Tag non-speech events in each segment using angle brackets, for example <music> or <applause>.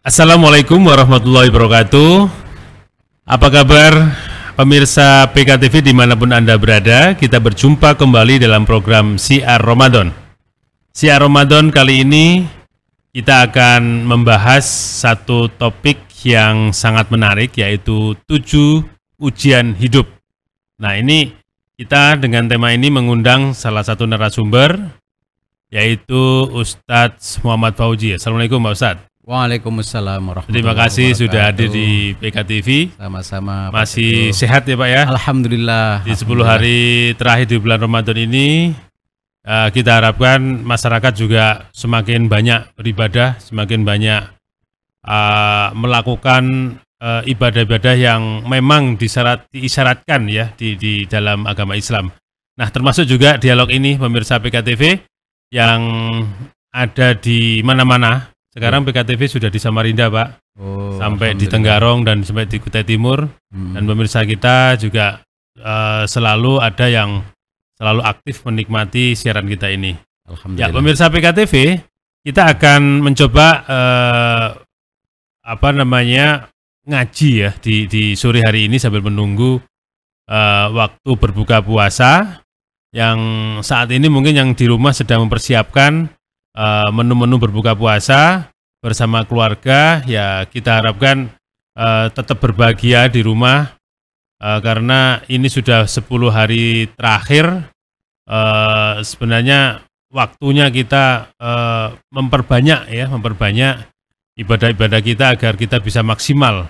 Assalamualaikum warahmatullahi wabarakatuh. Apa kabar pemirsa PKTV dimanapun Anda berada? Kita berjumpa kembali dalam program Siar Ramadan. Siar Ramadan kali ini kita akan membahas satu topik yang sangat menarik yaitu tujuh ujian hidup. Nah ini kita dengan tema ini mengundang salah satu narasumber yaitu Ustadz Muhammad Fauji. Assalamualaikum Pak Ustadz. Waalaikumsalam warahmatullahi Terima kasih sudah hadir di PKTV. Sama-sama. Masih Pak sehat ya Pak ya? Alhamdulillah. Di 10 hari terakhir di bulan Ramadan ini eh, kita harapkan masyarakat juga semakin banyak beribadah, semakin banyak eh, melakukan eh, ibadah-ibadah yang memang disyarat diisyaratkan ya di di dalam agama Islam. Nah, termasuk juga dialog ini pemirsa PKTV yang ada di mana-mana sekarang PKTV sudah di Samarinda, Pak. Oh, sampai di Tenggarong dan sampai di Kutai Timur. Hmm. Dan pemirsa kita juga uh, selalu ada yang selalu aktif menikmati siaran kita ini. Ya, pemirsa PKTV, kita akan mencoba uh, apa namanya ngaji ya di di sore hari ini sambil menunggu uh, waktu berbuka puasa yang saat ini mungkin yang di rumah sedang mempersiapkan Eh, menu-menu berbuka puasa bersama keluarga ya kita harapkan uh, tetap berbahagia di rumah uh, karena ini sudah 10 hari terakhir uh, sebenarnya waktunya kita uh, memperbanyak ya memperbanyak ibadah-ibadah kita agar kita bisa maksimal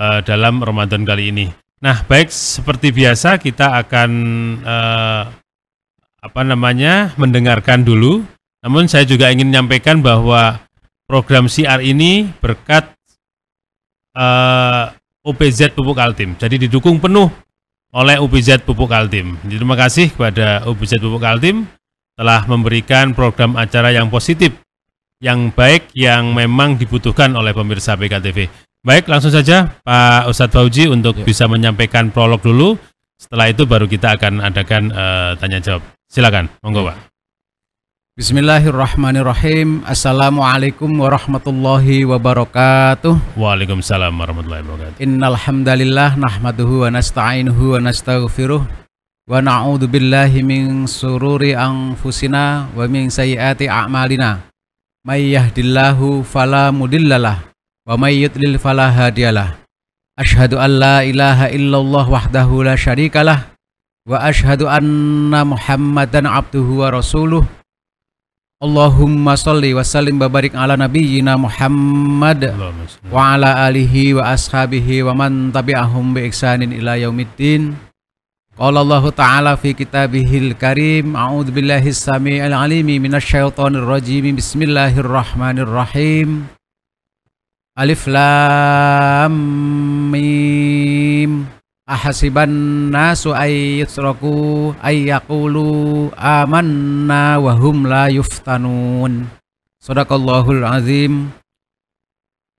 uh, dalam Ramadan kali ini. Nah, baik seperti biasa kita akan uh, apa namanya mendengarkan dulu namun saya juga ingin menyampaikan bahwa program CR ini berkat uh, eh, UPZ Pupuk Altim. Jadi didukung penuh oleh UPZ Pupuk Altim. Jadi, terima kasih kepada UPZ Pupuk Altim telah memberikan program acara yang positif, yang baik, yang memang dibutuhkan oleh pemirsa BKTV. Baik, langsung saja Pak Ustadz Fauji untuk ya. bisa menyampaikan prolog dulu. Setelah itu baru kita akan adakan uh, tanya jawab. Silakan, monggo Pak. Bismillahirrahmanirrahim. Assalamualaikum warahmatullahi wabarakatuh. Waalaikumsalam warahmatullahi wabarakatuh. Innal hamdalillah nahmaduhu wa nasta'inuhu wa nastaghfiruh wa na'udzu billahi min sururi anfusina wa min sayyiati a'malina. May yahdillahu fala wa may yudlil fala hadiyalah. Asyhadu an la ilaha illallah wahdahu la syarikalah wa asyhadu anna Muhammadan abduhu wa rasuluh Allahumma salli wa sallim barik ala nabiyyina Muhammad wa ala alihi wa ashabihi wa man tabi'ahum bi ihsanin ila yaumiddin. Qala Allah Ta'ala fi kitabihil karim, a'udzu billahi samii'il al alimi minasy syaithanir rajim. Bismillahirrahmanirrahim. Alif lam mim ahasiban nasu ayyusraku ayyakulu amanna wahum la yuftanun sadaqallahul azim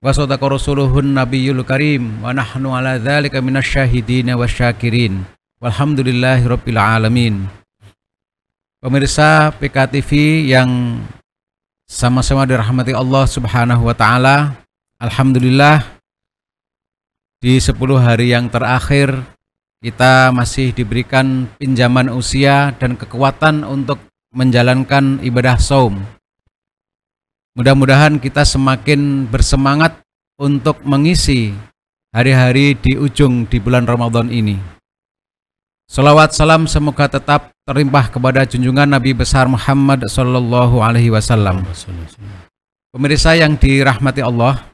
wa sadaqa rasuluhun nabiyul karim wa nahnu ala dhalika minasyahidin syakirin walhamdulillahi rabbil alamin pemirsa PKTV yang sama-sama dirahmati Allah subhanahu wa ta'ala Alhamdulillah di 10 hari yang terakhir kita masih diberikan pinjaman usia dan kekuatan untuk menjalankan ibadah saum. Mudah-mudahan kita semakin bersemangat untuk mengisi hari-hari di ujung di bulan Ramadan ini. Salawat salam semoga tetap terlimpah kepada junjungan Nabi besar Muhammad sallallahu alaihi wasallam. Pemirsa yang dirahmati Allah,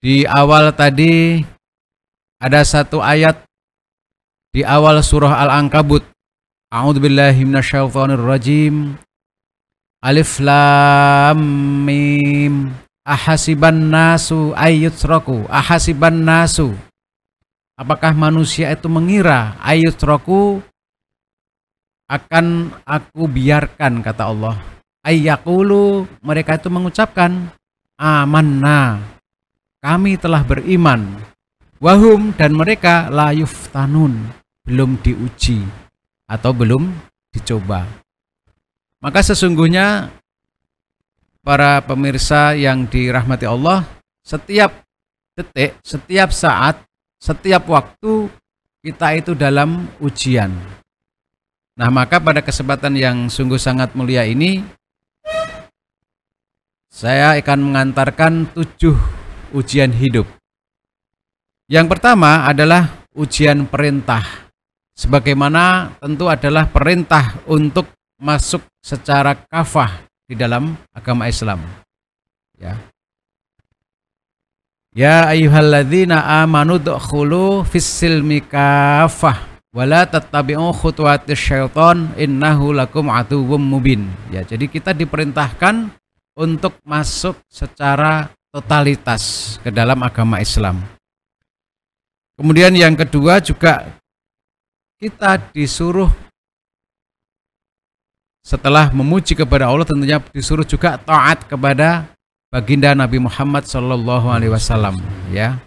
di awal tadi ada satu ayat di awal surah Al-Ankabut. A'udzubillahi Alif lam mim. Ahasiban nasu ayyutraku. Ahasiban nasu. Apakah manusia itu mengira ayyutraku akan aku biarkan kata Allah. Ayyakulu mereka itu mengucapkan amanna kami telah beriman. Wahum dan mereka layuf tanun, belum diuji atau belum dicoba. Maka sesungguhnya para pemirsa yang dirahmati Allah, setiap detik, setiap saat, setiap waktu kita itu dalam ujian. Nah, maka pada kesempatan yang sungguh sangat mulia ini, saya akan mengantarkan tujuh ujian hidup. Yang pertama adalah ujian perintah. Sebagaimana tentu adalah perintah untuk masuk secara kafah di dalam agama Islam. Ya. Ya ayyuhalladzina amanu dukhulu fis silmi kafah wala tattabi'u khutuwatis syaiton innahu lakum aduwwum mubin. Ya, jadi kita diperintahkan untuk masuk secara totalitas ke dalam agama Islam. Kemudian yang kedua juga kita disuruh setelah memuji kepada Allah tentunya disuruh juga taat kepada baginda Nabi Muhammad Shallallahu alaihi wasallam ya.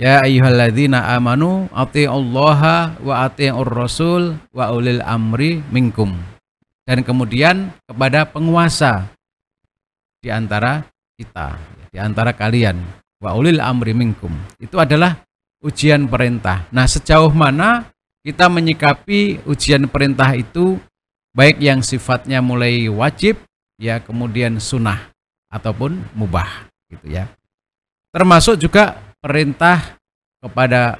Ya ayuhaladina amanu ati Allah wa ati rasul wa ulil amri minkum. Dan kemudian kepada penguasa di antara kita di antara kalian wa ulil amri minkum. Itu adalah ujian perintah. Nah, sejauh mana kita menyikapi ujian perintah itu baik yang sifatnya mulai wajib ya kemudian sunnah ataupun mubah gitu ya. Termasuk juga perintah kepada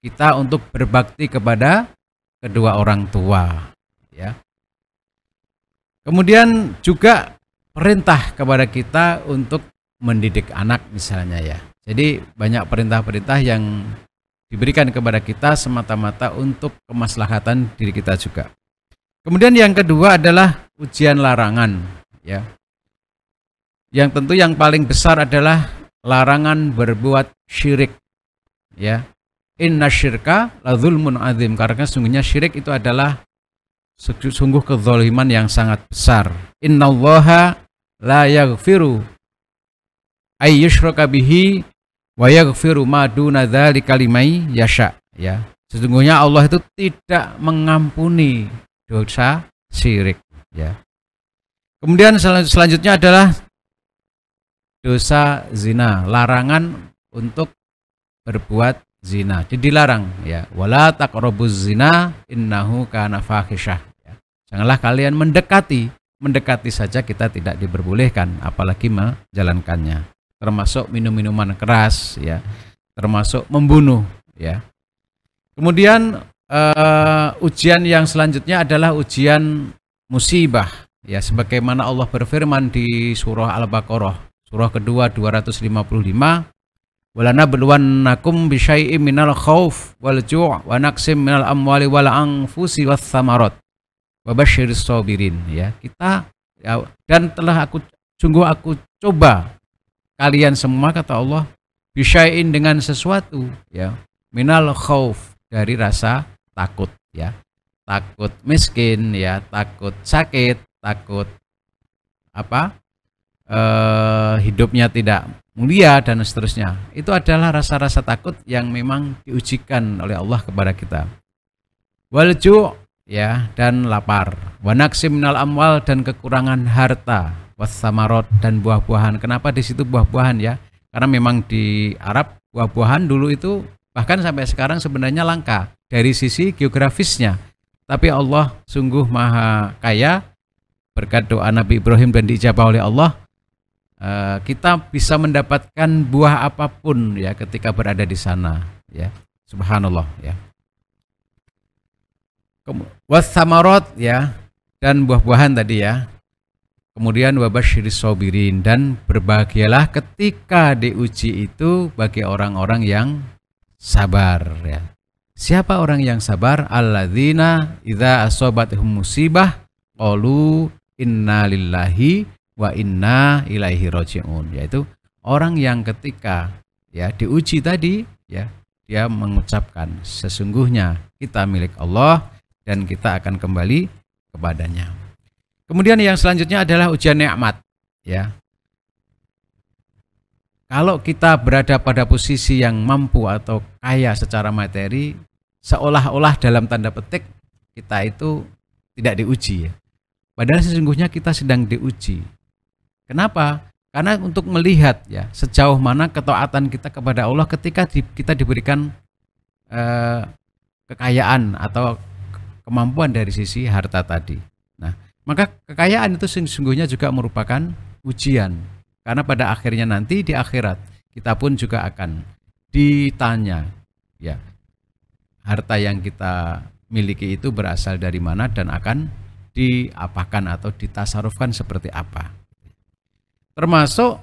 kita untuk berbakti kepada kedua orang tua ya. Kemudian juga perintah kepada kita untuk mendidik anak misalnya ya. Jadi banyak perintah-perintah yang diberikan kepada kita semata-mata untuk kemaslahatan diri kita juga. Kemudian yang kedua adalah ujian larangan ya. Yang tentu yang paling besar adalah larangan berbuat syirik ya. Inna syirka la zulmun azim karena sungguhnya syirik itu adalah sungguh kezoliman yang sangat besar. Innallaha la yaghfiru ay bihi wa yaghfiru ma duna dzalika limai yasha ya sesungguhnya Allah itu tidak mengampuni dosa syirik ya kemudian sel selanjutnya adalah dosa zina larangan untuk berbuat zina jadi dilarang ya wala taqrabuz zina innahu kana fahisyah ya. janganlah kalian mendekati mendekati saja kita tidak diperbolehkan apalagi menjalankannya termasuk minum-minuman keras ya termasuk membunuh ya kemudian uh, ujian yang selanjutnya adalah ujian musibah ya sebagaimana Allah berfirman di surah Al-Baqarah surah kedua 255 walana nakum bisyai'im minal khauf wal ju' wa naqsim minal amwali wal anfusi was samarat wa basyiris sabirin ya kita ya, dan telah aku sungguh aku coba kalian semua kata Allah bisyain dengan sesuatu ya minal khauf dari rasa takut ya takut miskin ya takut sakit takut apa eh, hidupnya tidak mulia dan seterusnya itu adalah rasa-rasa takut yang memang diujikan oleh Allah kepada kita walju ya dan lapar wanaksi minal amwal dan kekurangan harta wasamarot dan buah-buahan. Kenapa di situ buah-buahan ya? Karena memang di Arab buah-buahan dulu itu bahkan sampai sekarang sebenarnya langka dari sisi geografisnya. Tapi Allah sungguh maha kaya berkat doa Nabi Ibrahim dan diijabah oleh Allah eh, kita bisa mendapatkan buah apapun ya ketika berada di sana ya subhanallah ya wasamarot ya dan buah-buahan tadi ya Kemudian wabashiris sobirin dan berbahagialah ketika diuji itu bagi orang-orang yang sabar ya. Siapa orang yang sabar? Alladzina idza asobat musibah qalu inna lillahi wa inna ilaihi rojiun yaitu orang yang ketika ya diuji tadi ya dia mengucapkan sesungguhnya kita milik Allah dan kita akan kembali kepadanya. Kemudian yang selanjutnya adalah ujian nikmat, ya. Kalau kita berada pada posisi yang mampu atau kaya secara materi, seolah-olah dalam tanda petik kita itu tidak diuji ya. Padahal sesungguhnya kita sedang diuji. Kenapa? Karena untuk melihat ya sejauh mana ketaatan kita kepada Allah ketika di, kita diberikan eh, kekayaan atau kemampuan dari sisi harta tadi. Maka kekayaan itu sesungguhnya juga merupakan ujian. Karena pada akhirnya nanti di akhirat kita pun juga akan ditanya, ya. Harta yang kita miliki itu berasal dari mana dan akan diapakan atau ditasarufkan seperti apa. Termasuk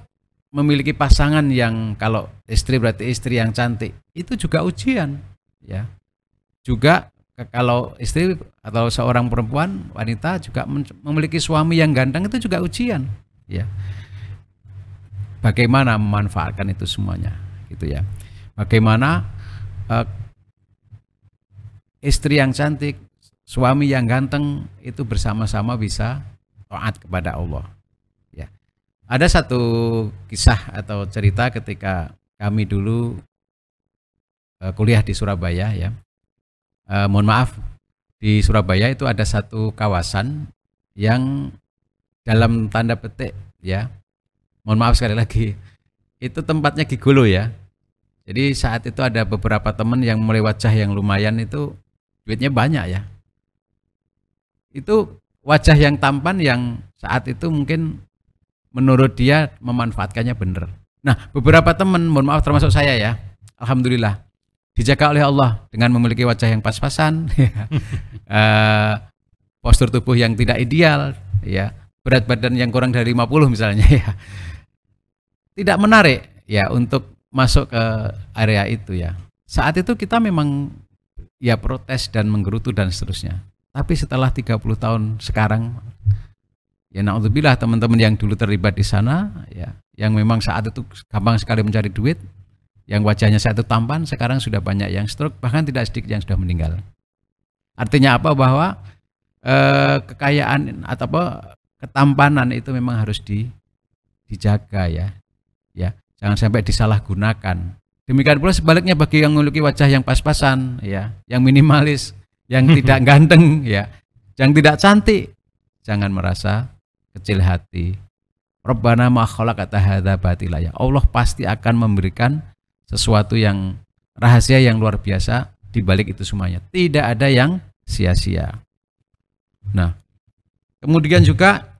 memiliki pasangan yang kalau istri berarti istri yang cantik, itu juga ujian, ya. Juga kalau istri atau seorang perempuan wanita juga memiliki suami yang ganteng itu juga ujian ya bagaimana memanfaatkan itu semuanya gitu ya bagaimana uh, istri yang cantik suami yang ganteng itu bersama-sama bisa taat kepada Allah ya ada satu kisah atau cerita ketika kami dulu uh, kuliah di Surabaya ya eh, mohon maaf di Surabaya itu ada satu kawasan yang dalam tanda petik ya mohon maaf sekali lagi itu tempatnya gigolo ya jadi saat itu ada beberapa teman yang mulai wajah yang lumayan itu duitnya banyak ya itu wajah yang tampan yang saat itu mungkin menurut dia memanfaatkannya benar. Nah, beberapa teman, mohon maaf termasuk saya ya, alhamdulillah dijaga oleh Allah dengan memiliki wajah yang pas-pasan, uh, <laughs> postur tubuh yang tidak ideal, ya berat badan yang kurang dari 50 misalnya <laughs> ya. Tidak menarik ya untuk masuk ke area itu ya. Saat itu kita memang ya protes dan menggerutu dan seterusnya. Tapi setelah 30 tahun sekarang ya naudzubillah teman-teman yang dulu terlibat di sana ya yang memang saat itu gampang sekali mencari duit yang wajahnya satu tampan sekarang sudah banyak yang stroke bahkan tidak sedikit yang sudah meninggal artinya apa bahwa eh, kekayaan atau apa ketampanan itu memang harus di, dijaga ya ya jangan sampai disalahgunakan demikian pula sebaliknya bagi yang memiliki wajah yang pas-pasan ya yang minimalis yang <laughs> tidak ganteng ya yang tidak cantik jangan merasa kecil hati Rabbana ma khalaqata hadza batila ya Allah pasti akan memberikan sesuatu yang rahasia yang luar biasa di balik itu semuanya. Tidak ada yang sia-sia. Nah, kemudian juga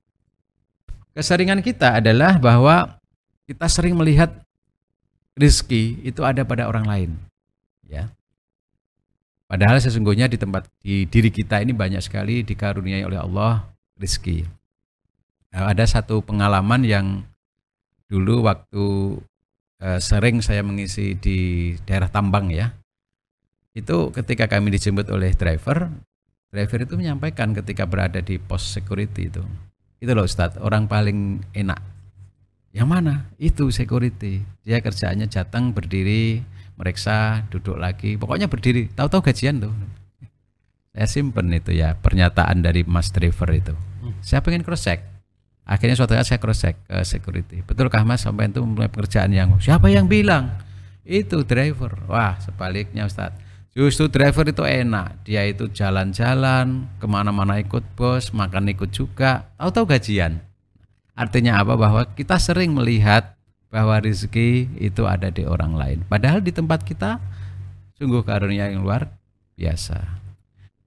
keseringan kita adalah bahwa kita sering melihat rizki itu ada pada orang lain. Ya. Padahal sesungguhnya di tempat di diri kita ini banyak sekali dikaruniai oleh Allah rizki. Nah, ada satu pengalaman yang dulu waktu Eh, sering saya mengisi di daerah tambang ya. Itu ketika kami dijemput oleh driver, driver itu menyampaikan ketika berada di pos security itu. Itu loh Ustadz, orang paling enak. Yang mana? Itu security. Dia kerjaannya datang berdiri, meriksa, duduk lagi. Pokoknya berdiri. Tahu-tahu gajian tuh. Saya simpen itu ya pernyataan dari Mas Driver itu. Hmm. Saya pengen cross check Akhirnya suatu saat saya cross check ke security. Betulkah Mas sampai itu mempunyai pekerjaan yang siapa yang bilang? Itu driver. Wah, sebaliknya Ustaz. Justru driver itu enak. Dia itu jalan-jalan, kemana-mana ikut bos, makan ikut juga, atau gajian. Artinya apa? Bahwa kita sering melihat bahwa rezeki itu ada di orang lain. Padahal di tempat kita sungguh karunia yang luar biasa.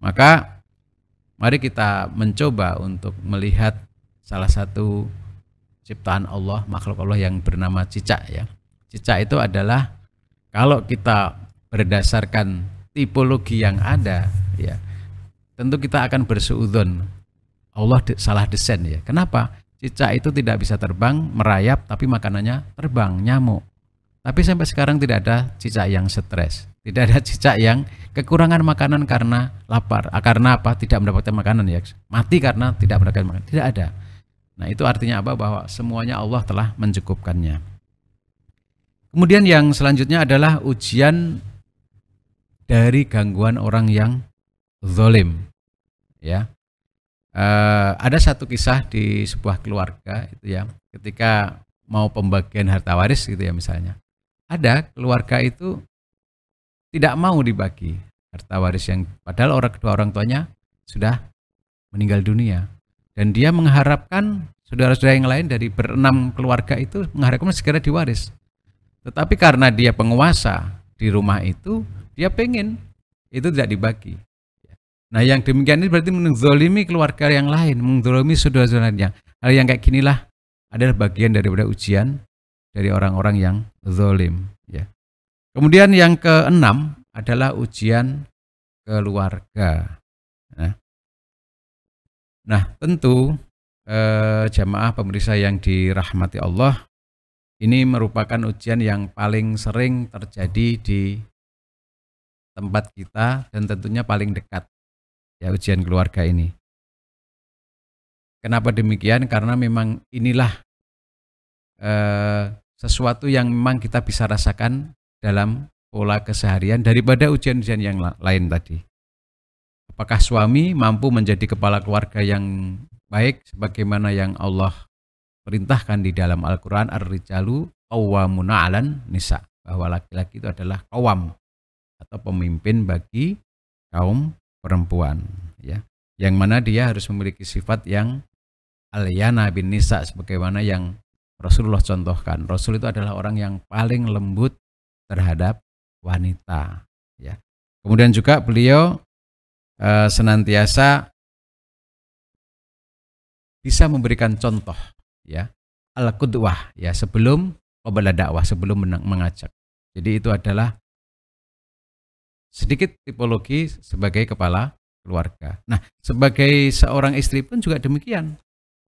Maka mari kita mencoba untuk melihat salah satu ciptaan Allah, makhluk Allah yang bernama cicak ya. Cicak itu adalah kalau kita berdasarkan tipologi yang ada ya, tentu kita akan bersuudzon. Allah salah desain ya. Kenapa? Cicak itu tidak bisa terbang, merayap tapi makanannya terbang, nyamuk. Tapi sampai sekarang tidak ada cicak yang stres. Tidak ada cicak yang kekurangan makanan karena lapar. Ah, karena apa? Tidak mendapatkan makanan ya. Mati karena tidak mendapatkan makanan. Tidak ada Nah, itu artinya apa? Bahwa semuanya Allah telah mencukupkannya. Kemudian yang selanjutnya adalah ujian dari gangguan orang yang zolim. Ya, e, ada satu kisah di sebuah keluarga itu ya, ketika mau pembagian harta waris gitu ya misalnya, ada keluarga itu tidak mau dibagi harta waris yang padahal orang kedua orang tuanya sudah meninggal dunia. Dan dia mengharapkan saudara-saudara yang lain dari berenam keluarga itu mengharapkan segera diwaris. Tetapi karena dia penguasa di rumah itu, dia pengen itu tidak dibagi. Nah yang demikian ini berarti menzolimi keluarga yang lain, menzolimi saudara-saudaranya. saudara Hal yang kayak ginilah adalah bagian daripada ujian dari orang-orang yang zolim. Ya. Kemudian yang keenam adalah ujian keluarga. Nah, Nah, tentu eh, jamaah pemeriksa yang dirahmati Allah ini merupakan ujian yang paling sering terjadi di tempat kita dan tentunya paling dekat ya ujian keluarga ini. Kenapa demikian? Karena memang inilah eh, sesuatu yang memang kita bisa rasakan dalam pola keseharian daripada ujian-ujian yang lain tadi. Apakah suami mampu menjadi kepala keluarga yang baik sebagaimana yang Allah perintahkan di dalam Al-Quran Ar-Rijalu Qawwamuna Alan Nisa bahwa laki-laki itu adalah kawam atau pemimpin bagi kaum perempuan ya yang mana dia harus memiliki sifat yang aliyana bin nisa sebagaimana yang Rasulullah contohkan Rasul itu adalah orang yang paling lembut terhadap wanita ya kemudian juga beliau Eh, senantiasa bisa memberikan contoh ya al qudwah ya sebelum pembela dakwah sebelum mengajak. Jadi itu adalah sedikit tipologi sebagai kepala keluarga. Nah, sebagai seorang istri pun juga demikian.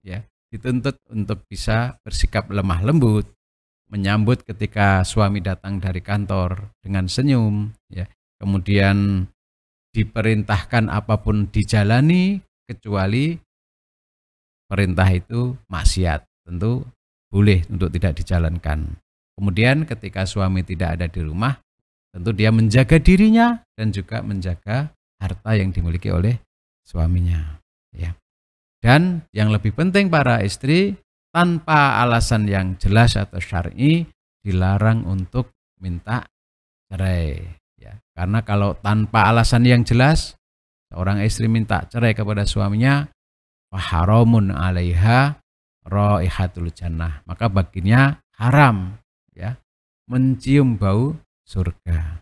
Ya, dituntut untuk bisa bersikap lemah lembut, menyambut ketika suami datang dari kantor dengan senyum, ya. Kemudian diperintahkan apapun dijalani kecuali perintah itu maksiat. Tentu boleh untuk tidak dijalankan. Kemudian ketika suami tidak ada di rumah, tentu dia menjaga dirinya dan juga menjaga harta yang dimiliki oleh suaminya. Ya. Dan yang lebih penting para istri, tanpa alasan yang jelas atau syar'i, dilarang untuk minta cerai. Karena kalau tanpa alasan yang jelas, seorang istri minta cerai kepada suaminya, haramun alaiha raihatul jannah. Maka baginya haram ya mencium bau surga.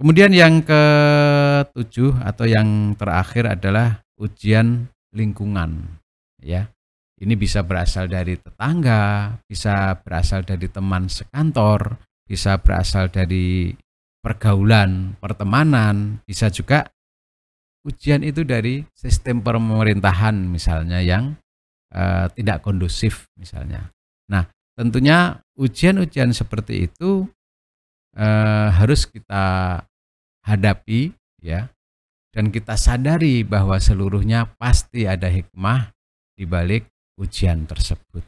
Kemudian yang ketujuh atau yang terakhir adalah ujian lingkungan ya. Ini bisa berasal dari tetangga, bisa berasal dari teman sekantor, bisa berasal dari pergaulan, pertemanan, bisa juga ujian itu dari sistem pemerintahan misalnya yang eh, tidak kondusif misalnya. Nah, tentunya ujian-ujian seperti itu eh, harus kita hadapi ya dan kita sadari bahwa seluruhnya pasti ada hikmah di balik ujian tersebut.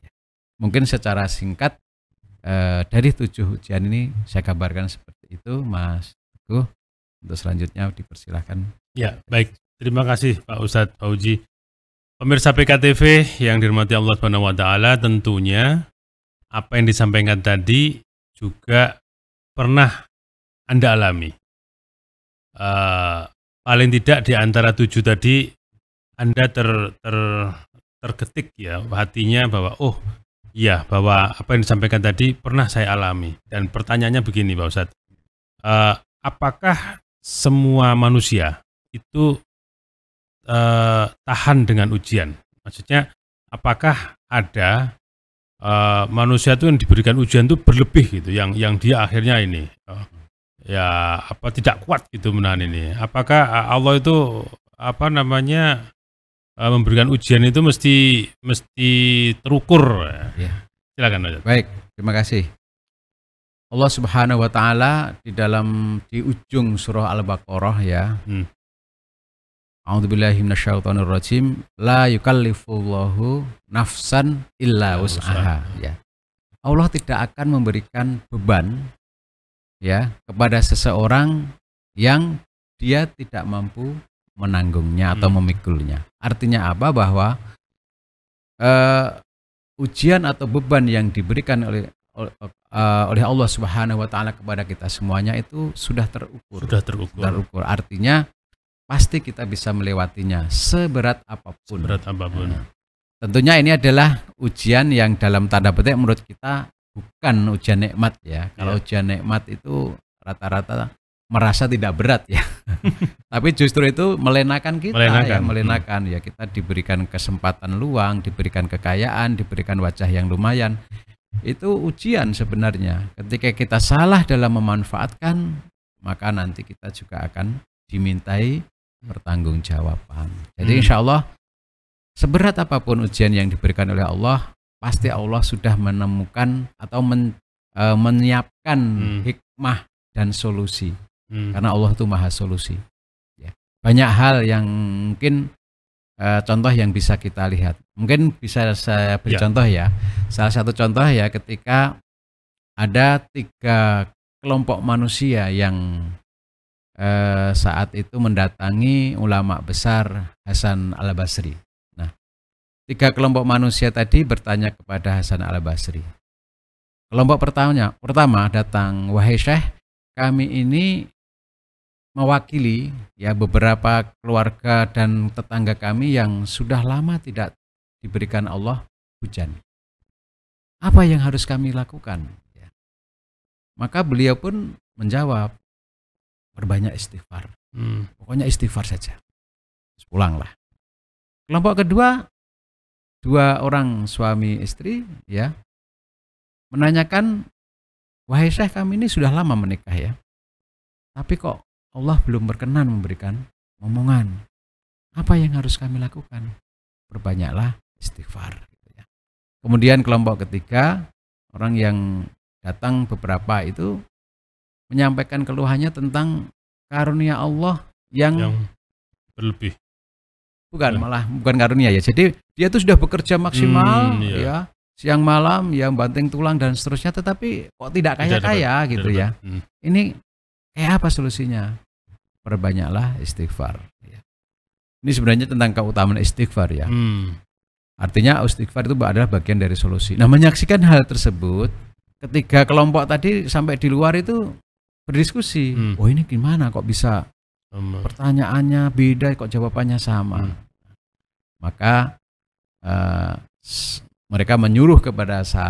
Ya. Mungkin secara singkat eh, dari tujuh ujian ini saya kabarkan seperti itu Mas Teguh untuk selanjutnya dipersilahkan. Ya, baik. Terima kasih Pak Ustadz Fauji. Pemirsa PKTV yang dirahmati Allah Subhanahu wa taala, tentunya apa yang disampaikan tadi juga pernah Anda alami. Uh, paling tidak di antara tujuh tadi Anda ter, ter terketik ya hatinya bahwa oh iya bahwa apa yang disampaikan tadi pernah saya alami dan pertanyaannya begini Pak Ustadz uh, apakah semua manusia itu uh, tahan dengan ujian? Maksudnya apakah ada uh, manusia itu yang diberikan ujian itu berlebih gitu, yang yang dia akhirnya ini uh, ya apa tidak kuat gitu menahan ini? Apakah Allah itu apa namanya uh, memberikan ujian itu mesti mesti terukur? Ya. Silakan saja. Baik, terima kasih. Allah Subhanahu wa taala di dalam di ujung surah Al-Baqarah ya. Hmm. A'udzubillahi minasyaitonir rajim. La yukallifullahu nafsan illa wus'aha ya. Allah tidak akan memberikan beban ya kepada seseorang yang dia tidak mampu menanggungnya atau hmm. memikulnya. Artinya apa bahwa uh, ujian atau beban yang diberikan oleh uh, oleh Allah Subhanahu wa taala kepada kita semuanya itu sudah terukur. Sudah terukur. Terukur. Artinya pasti kita bisa melewatinya seberat apapun. Seberat apapun. Nah, tentunya ini adalah ujian yang dalam tanda petik menurut kita bukan ujian nikmat ya. Kalau ya. ujian nikmat itu rata-rata merasa tidak berat ya. <laughs> Tapi justru itu melenakan kita ya, melenakan. ya, melenakan ya kita diberikan kesempatan luang, diberikan kekayaan, diberikan wajah yang lumayan. Itu ujian sebenarnya. Ketika kita salah dalam memanfaatkan, maka nanti kita juga akan dimintai pertanggungjawaban. Jadi hmm. insya Allah seberat apapun ujian yang diberikan oleh Allah, pasti Allah sudah menemukan atau men, e, menyiapkan hmm. hikmah dan solusi. Hmm. Karena Allah itu maha solusi. Ya. Banyak hal yang mungkin Eh, contoh yang bisa kita lihat. Mungkin bisa saya beri ya. contoh ya. Salah satu contoh ya ketika ada tiga kelompok manusia yang eh, saat itu mendatangi ulama besar Hasan Al Basri. Nah, tiga kelompok manusia tadi bertanya kepada Hasan Al Basri. Kelompok pertamanya, pertama datang, wahai Syekh, kami ini mewakili ya beberapa keluarga dan tetangga kami yang sudah lama tidak diberikan Allah hujan. Apa yang harus kami lakukan? Ya. Maka beliau pun menjawab, berbanyak istighfar. Hmm. Pokoknya istighfar saja. Terus pulanglah. Kelompok kedua, dua orang suami istri ya menanyakan, wahai Syekh kami ini sudah lama menikah ya, tapi kok Allah belum berkenan memberikan omongan Apa yang harus kami lakukan? Perbanyaklah istighfar. Gitu ya. Kemudian kelompok ketiga, orang yang datang beberapa itu menyampaikan keluhannya tentang karunia Allah yang, yang berlebih. Bukan ya. malah bukan karunia ya. Jadi dia itu sudah bekerja maksimal hmm, ya. ya siang malam yang banting tulang dan seterusnya tetapi kok tidak kaya-kaya kaya, gitu ya. Hmm. Ini Eh apa solusinya? Perbanyaklah istighfar. Ya. Ini sebenarnya tentang keutamaan istighfar ya. Hmm. Artinya istighfar itu adalah bagian dari solusi. Nah menyaksikan hal tersebut, ketika kelompok tadi sampai di luar itu berdiskusi. Hmm. Oh ini gimana kok bisa hmm. pertanyaannya beda kok jawabannya sama. Hmm. Maka uh, mereka menyuruh kepada sa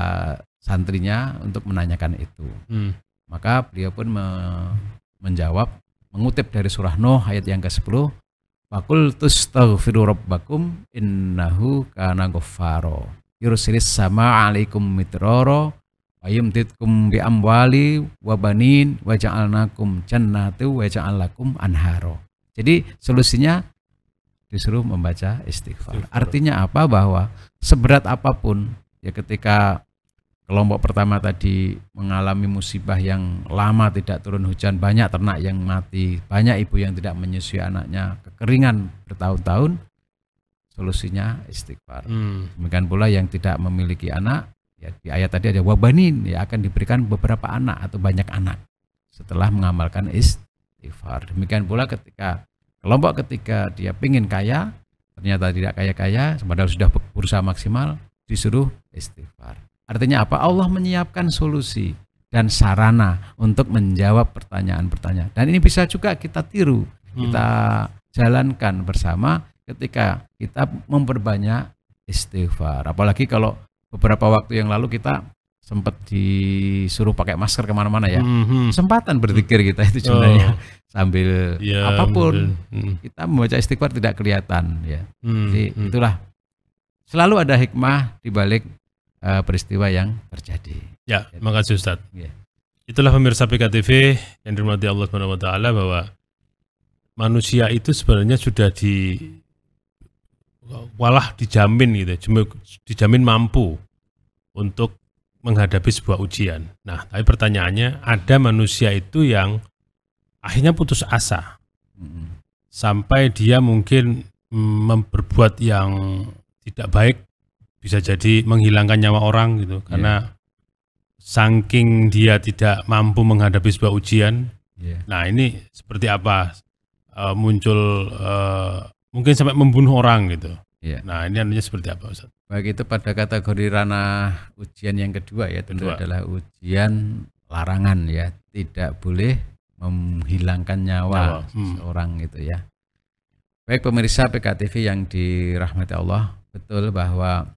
santrinya untuk menanyakan itu. Hmm. Maka beliau pun me menjawab mengutip dari surah Nuh ayat yang ke-10 Fakul tustaghfiru rabbakum innahu kana ghaffaro yursilis sama alaikum mitroro wa yumtitkum bi amwali wa banin wa ja'alnakum jannatu wa ja'alnakum anharo. Jadi solusinya disuruh membaca istighfar. Artinya apa bahwa seberat apapun ya ketika kelompok pertama tadi mengalami musibah yang lama tidak turun hujan, banyak ternak yang mati, banyak ibu yang tidak menyusui anaknya, kekeringan bertahun-tahun, solusinya istighfar. Hmm. Demikian pula yang tidak memiliki anak, ya di ayat tadi ada wabanin, ya akan diberikan beberapa anak atau banyak anak setelah mengamalkan istighfar. Demikian pula ketika kelompok ketika dia pingin kaya, ternyata tidak kaya-kaya, padahal sudah berusaha maksimal, disuruh istighfar Artinya apa? Allah menyiapkan solusi dan sarana untuk menjawab pertanyaan-pertanyaan. Dan ini bisa juga kita tiru, kita hmm. jalankan bersama ketika kita memperbanyak istighfar. Apalagi kalau beberapa waktu yang lalu kita sempat disuruh pakai masker kemana-mana ya. Hmm. Kesempatan berzikir kita itu oh. sebenarnya sambil ya, apapun hmm kita membaca istighfar tidak kelihatan ya. hmm Jadi hmm. itulah selalu ada hikmah di balik Eh, peristiwa yang terjadi. Ya, terima kasih Ustaz. Ya. Itulah pemirsa PKTV yang dirahmati Allah Subhanahu wa taala bahwa manusia itu sebenarnya sudah di walah dijamin gitu, dijamin mampu untuk menghadapi sebuah ujian. Nah, tapi pertanyaannya ada manusia itu yang akhirnya putus asa. Sampai dia mungkin mm, memperbuat yang tidak baik bisa jadi menghilangkan nyawa orang gitu iya. karena saking dia tidak mampu menghadapi sebuah ujian. Yeah. Nah ini seperti apa uh, muncul uh, mungkin sampai membunuh orang gitu. Yeah. Nah ini anunya seperti apa Ustaz? Baik itu pada kategori ranah ujian yang kedua ya tentu kedua. adalah ujian larangan ya tidak boleh menghilangkan nyawa, nyawa. Hmm. seorang gitu ya. Baik pemirsa PKTV yang dirahmati Allah, betul bahwa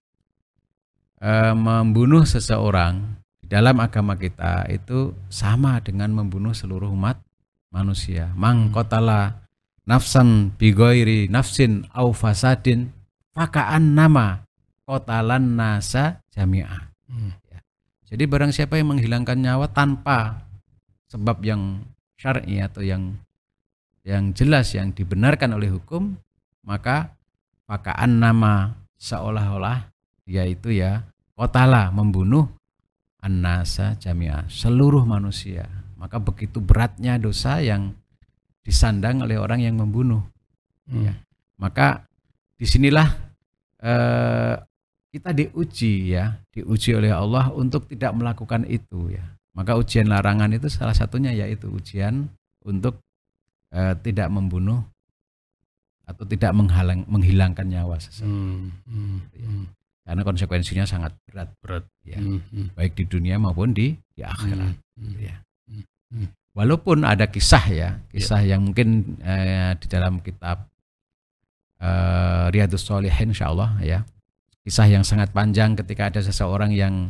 E, membunuh seseorang di dalam agama kita itu sama dengan membunuh seluruh umat manusia. Mang hmm. nafsan bigoiri nafsin au fasadin fakaan nama kotalan nasa jami'ah. Hmm. Ya. Jadi barang siapa yang menghilangkan nyawa tanpa sebab yang syar'i atau yang yang jelas yang dibenarkan oleh hukum, maka fakaan nama seolah-olah dia itu ya Kotala membunuh Anasa jamia seluruh manusia. Maka begitu beratnya dosa yang disandang oleh orang yang membunuh. Hmm. Ya. Maka disinilah eh, kita diuji ya, diuji oleh Allah untuk tidak melakukan itu ya. Maka ujian larangan itu salah satunya yaitu ujian untuk eh, tidak membunuh atau tidak menghalang, menghilangkan nyawa seseorang. Hmm, hmm, gitu ya. Hmm karena konsekuensinya sangat berat berat ya hmm, hmm. baik di dunia maupun di di akhirat hmm. hmm, hmm. ya walaupun ada kisah ya, ya. kisah yeah. yang mungkin eh, di dalam kitab eh, Riyadus Solihin insya Allah ya kisah yang sangat panjang ketika ada seseorang yang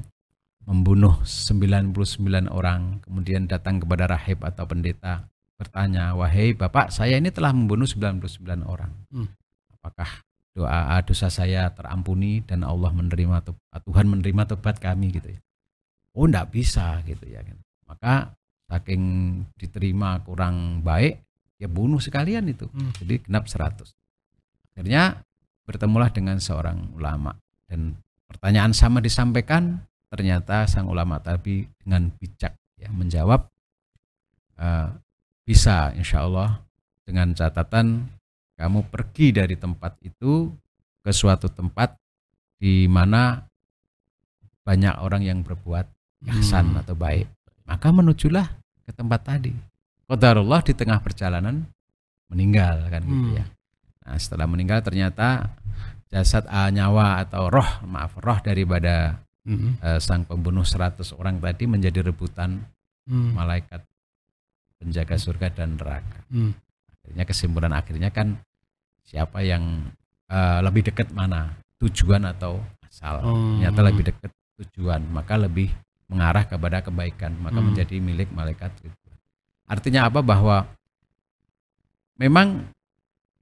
membunuh 99 orang kemudian datang kepada rahib atau pendeta bertanya wahai bapak saya ini telah membunuh 99 orang apakah doa ah, dosa saya terampuni dan Allah menerima ah, Tuhan menerima tobat kami gitu ya. Oh enggak bisa gitu ya kan. Maka saking diterima kurang baik ya bunuh sekalian itu. Hmm. Jadi genap 100. Akhirnya bertemulah dengan seorang ulama dan pertanyaan sama disampaikan ternyata sang ulama tapi dengan bijak ya menjawab e, bisa insya Allah dengan catatan kamu pergi dari tempat itu ke suatu tempat di mana banyak orang yang berbuat ihsan hmm. atau baik. Maka menujulah ke tempat tadi. Qadarullah di tengah perjalanan meninggal kan gitu hmm. ya. Nah, setelah meninggal ternyata jasad uh, nyawa atau roh maaf roh daripada hmm. uh, sang pembunuh 100 orang tadi menjadi rebutan hmm. malaikat penjaga surga dan neraka. Hmm. Akhirnya kesimpulan akhirnya kan siapa yang uh, lebih dekat mana tujuan atau asal Nyata oh. ternyata lebih dekat tujuan maka lebih mengarah kepada kebaikan maka hmm. menjadi milik malaikat artinya apa bahwa memang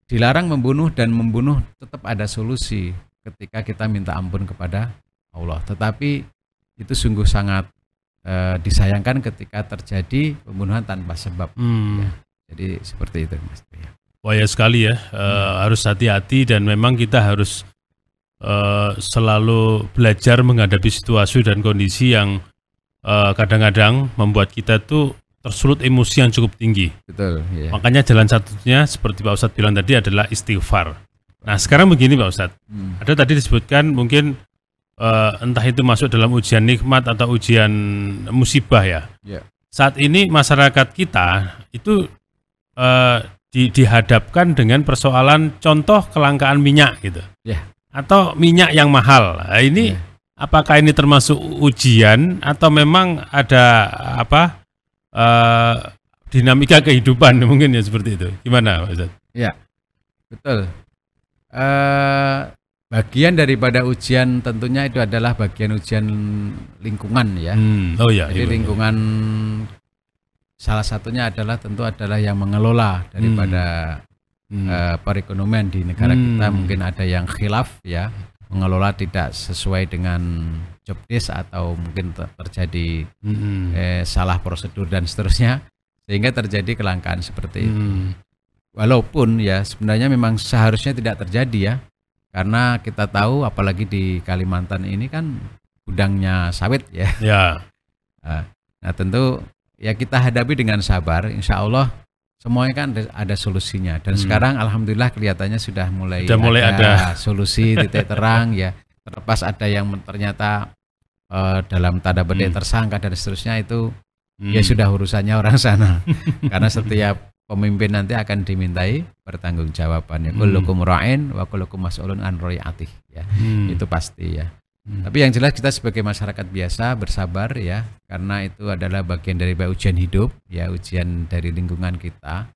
dilarang membunuh dan membunuh tetap ada solusi ketika kita minta ampun kepada Allah tetapi itu sungguh sangat e, disayangkan ketika terjadi pembunuhan tanpa sebab hmm. ya. jadi seperti itu mas ya. Waya sekali ya, e, harus hati-hati dan memang kita harus e, selalu belajar menghadapi situasi dan kondisi yang eh, kadang-kadang membuat kita tuh tersulut emosi yang cukup tinggi. Betul. Yeah. Makanya jalan satunya seperti Pak Ustadz bilang tadi adalah istighfar. Nah sekarang begini Pak Ustadz, hmm. ada tadi disebutkan mungkin uh, entah itu masuk dalam ujian nikmat atau ujian musibah ya. Yeah. Saat ini masyarakat kita itu uh, di, dihadapkan dengan persoalan contoh kelangkaan minyak gitu. ya Atau minyak yang mahal. Nah, ini ya. apakah ini termasuk ujian atau memang ada apa uh, dinamika kehidupan <laughs> mungkin ya seperti itu. Gimana Pak Zat? Ya. Betul. Uh, bagian daripada ujian tentunya itu adalah bagian ujian lingkungan ya. Hmm. Oh ya. Jadi iya, iya. lingkungan salah satunya adalah tentu adalah yang mengelola daripada hmm. uh, perekonomian di negara hmm. kita mungkin ada yang khilaf ya mengelola tidak sesuai dengan job desk atau mungkin terjadi hmm. eh, salah prosedur dan seterusnya sehingga terjadi kelangkaan seperti hmm. itu walaupun ya sebenarnya memang seharusnya tidak terjadi ya karena kita tahu apalagi di Kalimantan ini kan gudangnya sawit ya. Ya. <laughs> Nah, tentu ya kita hadapi dengan sabar insya Allah semuanya kan ada, solusinya dan hmm. sekarang alhamdulillah kelihatannya sudah mulai sudah mulai ada, ada solusi <laughs> titik terang ya terlepas ada yang ternyata uh, dalam tanda petik hmm. tersangka dan seterusnya itu ya hmm. ya sudah urusannya orang sana <laughs> karena setiap pemimpin nanti akan dimintai pertanggungjawabannya. Hmm. Kullukum ra'in wa kullukum mas'ulun an atih, ya. Hmm. Itu pasti ya. Hmm. Tapi yang jelas kita sebagai masyarakat biasa bersabar ya, karena itu adalah bagian dari ujian hidup, ya ujian dari lingkungan kita.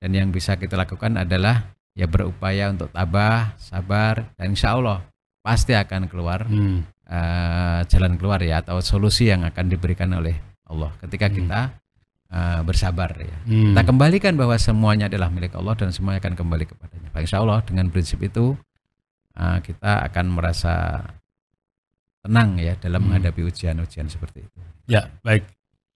Dan yang bisa kita lakukan adalah ya berupaya untuk tabah, sabar, dan insya Allah pasti akan keluar hmm. uh, jalan keluar ya atau solusi yang akan diberikan oleh Allah ketika hmm. kita uh, bersabar ya. Hmm. Kita kembalikan bahwa semuanya adalah milik Allah dan semuanya akan kembali kepadanya. Insya Allah dengan prinsip itu uh, kita akan merasa tenang ya dalam hmm. menghadapi ujian-ujian seperti itu. Ya, baik.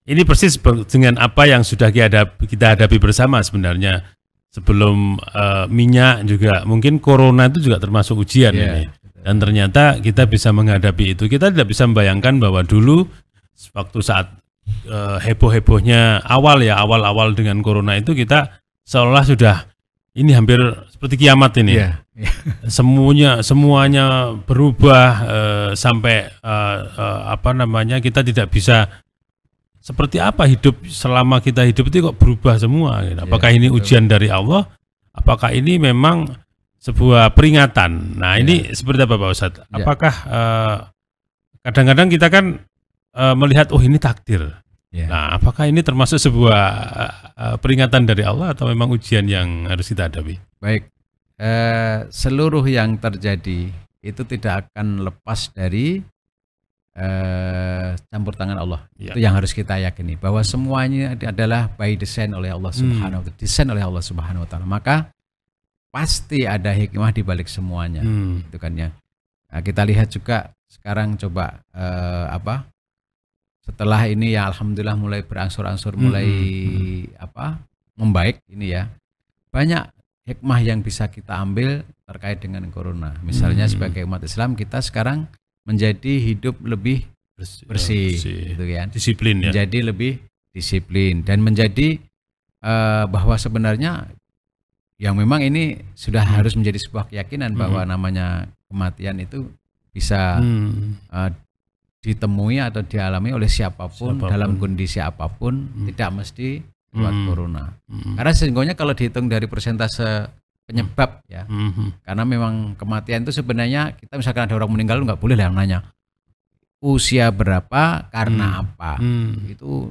Ini persis dengan apa yang sudah kita hadapi bersama sebenarnya sebelum uh, minyak juga mungkin corona itu juga termasuk ujian yeah. ini. Dan ternyata kita bisa menghadapi itu. Kita tidak bisa membayangkan bahwa dulu waktu saat uh, heboh-hebohnya awal ya awal-awal dengan corona itu kita seolah sudah ini hampir seperti kiamat ini. Yeah. semuanya semuanya berubah uh, sampai uh, uh, apa namanya kita tidak bisa seperti apa hidup selama kita hidup itu kok berubah semua. Gitu. Iya, apakah yeah, ini betul. ujian dari Allah? Apakah ini memang sebuah peringatan? Nah, yeah. ini iya. seperti apa Pak Ustadz? Yeah. Apakah kadang-kadang uh, kita kan uh, melihat oh ini takdir. Yeah. Nah, apakah ini termasuk sebuah uh, peringatan dari Allah atau memang ujian yang harus kita hadapi? Baik, eh, seluruh yang terjadi itu tidak akan lepas dari eh, campur tangan Allah. Ya. Itu yang harus kita yakini bahwa semuanya adalah by design oleh Allah hmm. Subhanahu hmm. desain oleh Allah Subhanahu wa taala. Maka pasti ada hikmah di balik semuanya. Hmm. Itu kan ya. Nah, kita lihat juga sekarang coba eh, apa? Setelah ini ya alhamdulillah mulai berangsur-angsur mulai hmm. hmm, hmm. apa? membaik ini ya. Banyak hikmah yang bisa kita ambil terkait dengan corona. Misalnya hmm. sebagai umat Islam kita sekarang menjadi hidup lebih bersih, bersih, gitu kan. Disiplin ya. Menjadi lebih disiplin dan menjadi uh, bahwa sebenarnya yang memang ini sudah hmm. harus menjadi sebuah keyakinan hmm. bahwa hmm. namanya kematian itu bisa hmm. uh, ditemui atau dialami oleh siapapun, siapapun. dalam kondisi apapun, hmm. tidak mesti buat hmm. corona. Hmm. Karena sesungguhnya kalau dihitung dari persentase penyebab ya, hmm. ya, hmm. karena memang kematian itu sebenarnya kita misalkan ada orang meninggal nggak boleh lah yang nanya usia berapa karena hmm. apa hmm. itu.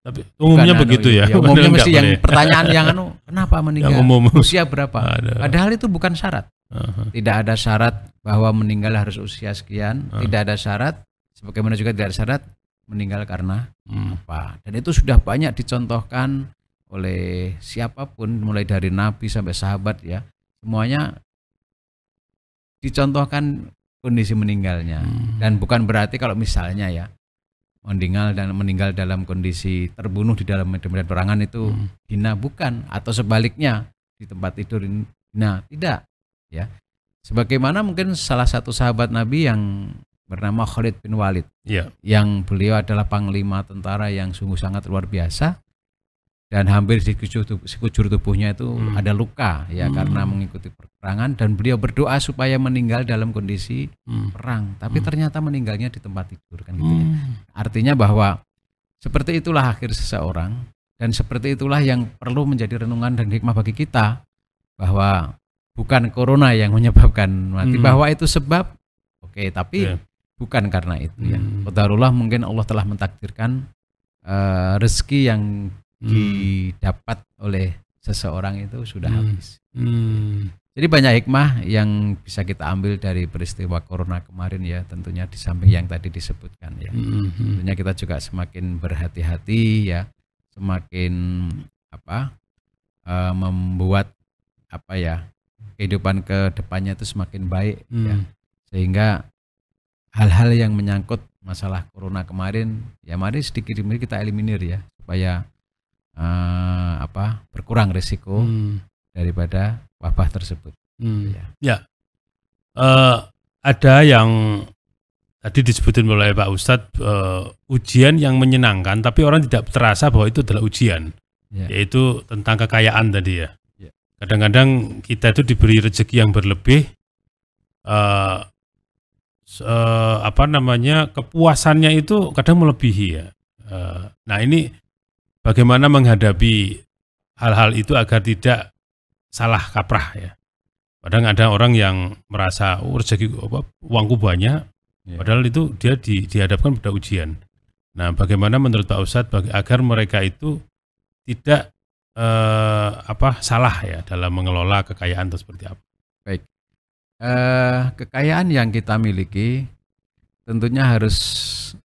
Tapi umumnya begitu iya, ya. ya umumnya mesti mesti yang pertanyaan yang anu kenapa meninggal yang umum. usia berapa. Ada. Padahal itu bukan syarat. Uh-huh. Tidak ada syarat bahwa meninggal harus usia sekian. Uh-huh. Tidak ada syarat. Sebagaimana juga tidak ada syarat meninggal karena hmm. apa. Dan itu sudah banyak dicontohkan oleh siapapun mulai dari nabi sampai sahabat ya. Semuanya dicontohkan kondisi meninggalnya hmm. dan bukan berarti kalau misalnya ya meninggal dan meninggal dalam kondisi terbunuh di dalam medan perangan itu hmm. hina bukan atau sebaliknya di tempat tidur hina tidak ya sebagaimana mungkin salah satu sahabat Nabi yang bernama Khalid bin Walid. Yeah. Yang beliau adalah panglima tentara yang sungguh sangat luar biasa dan hampir di sekujur tubuhnya itu hmm. ada luka ya hmm. karena mengikuti peperangan dan beliau berdoa supaya meninggal dalam kondisi hmm. perang tapi hmm. ternyata meninggalnya di tempat tidur kan gitu ya. Hmm. Artinya bahwa seperti itulah akhir seseorang dan seperti itulah yang perlu menjadi renungan dan hikmah bagi kita bahwa bukan corona yang menyebabkan mati hmm. bahwa itu sebab oke okay, tapi yeah bukan karena itu ya. Hmm. Qadarullah mungkin Allah telah mentakdirkan uh, rezeki yang hmm. didapat oleh seseorang itu sudah hmm. habis. Hmm. Jadi banyak hikmah yang bisa kita ambil dari peristiwa corona kemarin ya, tentunya di samping yang tadi disebutkan ya. Hmm. hmm. Tentunya kita juga semakin berhati-hati ya, semakin apa uh, membuat apa ya kehidupan ke depannya itu semakin baik ya. hmm. ya. Sehingga hal-hal yang menyangkut masalah corona kemarin ya mari sedikit demi kita eliminir ya supaya uh, apa berkurang risiko hmm. daripada wabah tersebut hmm. Iya. ya, ya. Uh, ada yang tadi disebutin oleh Pak Ustadz uh, ujian yang menyenangkan tapi orang tidak terasa bahwa itu adalah ujian ya. yaitu tentang kekayaan tadi ya, ya. kadang-kadang ya. kita itu diberi rezeki yang berlebih uh, uh, apa namanya kepuasannya itu kadang melebihi ya. Uh, nah ini bagaimana menghadapi hal-hal itu agar tidak salah kaprah ya. Padahal ada orang yang merasa oh, rezeki apa, uangku banyak, yeah. padahal itu dia di, dihadapkan pada ujian. Nah, bagaimana menurut Pak Ustadz agar mereka itu tidak eh, apa salah ya dalam mengelola kekayaan atau seperti apa? eh, kekayaan yang kita miliki tentunya harus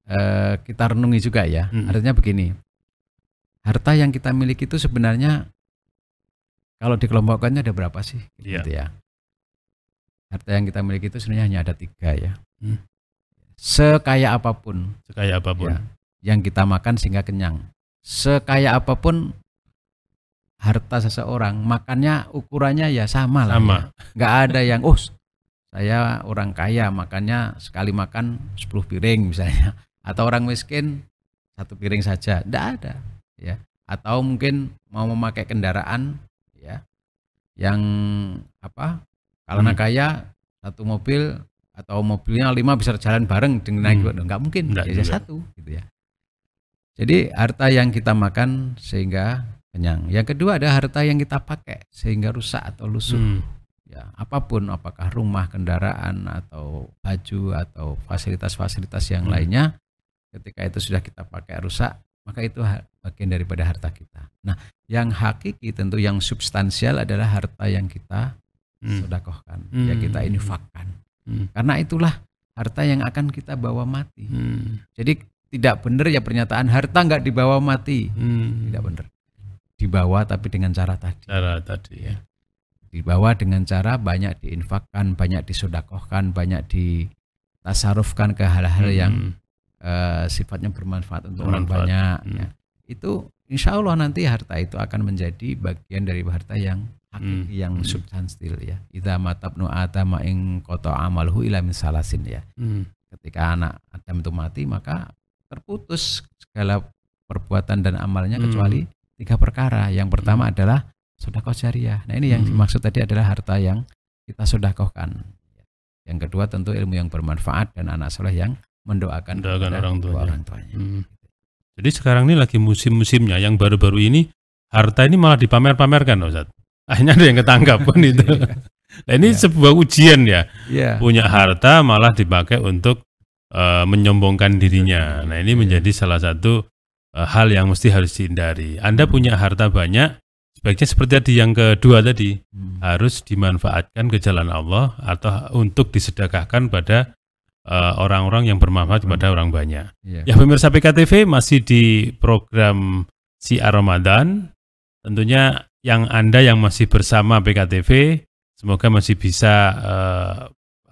eh, kita renungi juga ya. Hmm. Artinya begini, harta yang kita miliki itu sebenarnya kalau dikelompokkannya ada berapa sih? Yeah. Gitu ya. Harta yang kita miliki itu sebenarnya hanya ada tiga ya. Hmm. Sekaya apapun. Sekaya apapun. Ya, yang kita makan sehingga kenyang. Sekaya apapun harta seseorang makannya ukurannya ya sama, lah sama ya. nggak ada yang oh saya orang kaya makannya sekali makan 10 piring misalnya atau orang miskin satu piring saja tidak ada ya atau mungkin mau memakai kendaraan ya yang apa karena hmm. kaya satu mobil atau mobilnya lima bisa jalan bareng dengan naik hmm. nggak mungkin nggak ya, ya satu gitu ya jadi harta yang kita makan sehingga kenyang. Yang kedua ada harta yang kita pakai sehingga rusak atau lusuh. Hmm. Ya, apapun apakah rumah, kendaraan atau baju atau fasilitas-fasilitas yang hmm. lainnya ketika itu sudah kita pakai rusak, maka itu bagian daripada harta kita. Nah, yang hakiki tentu yang substansial adalah harta yang kita hmm. sedekahkan, hmm. yang kita infakkan. Hmm. Karena itulah harta yang akan kita bawa mati. Hmm. Jadi tidak benar ya pernyataan harta nggak dibawa mati. Hmm. Tidak benar dibawa tapi dengan cara tadi. Cara tadi ya. Dibawa dengan cara banyak diinfakkan, banyak disodakohkan, banyak ditasarufkan ke hal-hal hmm. yang uh, sifatnya bermanfaat untuk bermanfaat. orang banyak. Hmm. Ya. Itu insya Allah nanti harta itu akan menjadi bagian dari harta yang hakiki hmm. yang hmm. substansial ya. ita matabnu atama ing koto amalhu ilamin salasin ya. Hmm. Ketika anak Adam itu mati maka terputus segala perbuatan dan amalnya hmm. kecuali tiga perkara. Yang pertama hmm. adalah sodakoh syariah. Nah ini yang hmm. dimaksud tadi adalah harta yang kita sudah kohkan. Yang kedua tentu ilmu yang bermanfaat dan anak soleh yang mendoakan, mendoakan orang tuanya. Orang tuanya. Hmm. Jadi sekarang ini lagi musim-musimnya. Yang baru-baru ini harta ini malah dipamer-pamerkan, Ustaz. Akhirnya ada yang ketangkap pun kan <laughs> itu. Iya. nah, ini ya. sebuah ujian ya. ya. Punya harta malah dipakai untuk uh, menyombongkan dirinya. Nah ini iya. menjadi salah satu Eh, hal yang mesti harus dihindari. Anda hmm. punya harta banyak, sebaiknya seperti tadi yang kedua tadi hmm. harus dimanfaatkan ke jalan Allah atau untuk disedekahkan pada eh, orang-orang uh, yang bermanfaat kepada hmm. orang banyak. Yeah. Ya pemirsa PKTV masih di program Si Ramadan. Tentunya yang Anda yang masih bersama PKTV semoga masih bisa uh,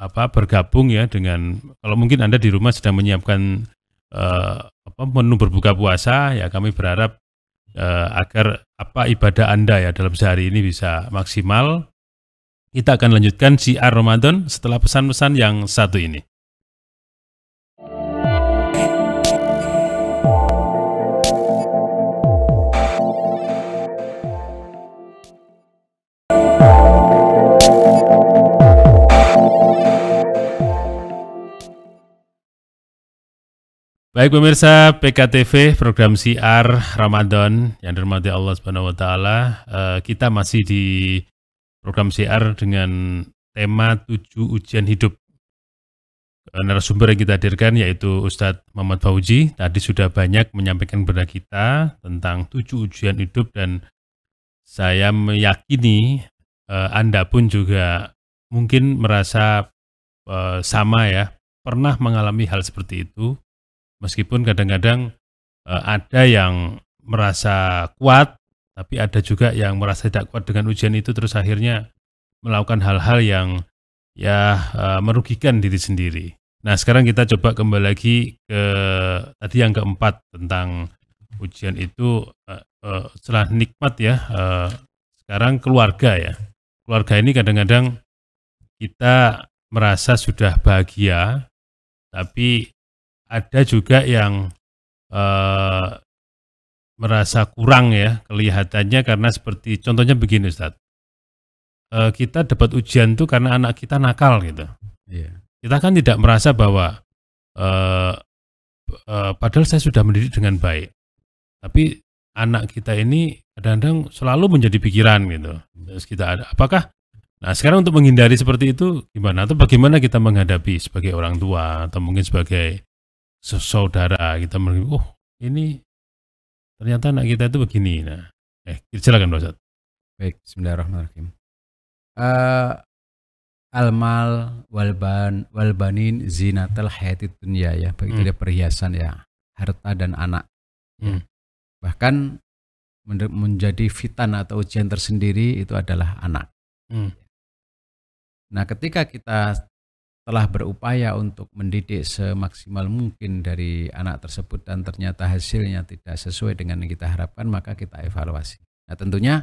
apa bergabung ya dengan kalau mungkin Anda di rumah sedang menyiapkan uh, apa menu berbuka puasa ya kami berharap uh, agar apa ibadah Anda ya dalam sehari ini bisa maksimal. Kita akan lanjutkan siar Ramadan setelah pesan-pesan yang satu ini. Baik pemirsa PKTV program siar Ramadan yang dirahmati Allah Subhanahu wa taala, eh, kita masih di program siar dengan tema tujuh ujian hidup. Eh, narasumber yang kita hadirkan yaitu Ustadz Muhammad Fauji. Tadi sudah banyak menyampaikan kepada kita tentang tujuh ujian hidup dan saya meyakini eh, Anda pun juga mungkin merasa sama ya, pernah mengalami hal seperti itu Meskipun kadang-kadang eh, ada yang merasa kuat, tapi ada juga yang merasa tidak kuat dengan ujian itu terus akhirnya melakukan hal-hal yang ya eh, merugikan diri sendiri. Nah, sekarang kita coba kembali lagi ke tadi yang keempat tentang ujian itu uh, setelah nikmat ya. sekarang keluarga ya. Keluarga ini kadang-kadang kita merasa sudah bahagia, tapi ada juga yang eh, merasa kurang ya kelihatannya karena seperti contohnya begini Ustaz. Eh, kita dapat ujian tuh karena anak kita nakal gitu. Yeah. Kita kan tidak merasa bahwa eh, uh, padahal saya sudah mendidik dengan baik. Tapi anak kita ini kadang-kadang selalu menjadi pikiran gitu. Terus kita ada apakah Nah, sekarang untuk menghindari seperti itu gimana atau bagaimana kita menghadapi sebagai orang tua atau mungkin sebagai saudara kita melihat oh ini ternyata anak kita itu begini nah eh silakan Ustaz. baik Bismillahirrahmanirrahim uh, almal walban walbanin zinatal hayati dunia ya bagi hmm. perhiasan ya harta dan anak ya. hmm. bahkan menjadi fitan atau ujian tersendiri itu adalah anak hmm. nah ketika kita telah berupaya untuk mendidik semaksimal mungkin dari anak tersebut dan ternyata hasilnya tidak sesuai dengan yang kita harapkan maka kita evaluasi. Nah tentunya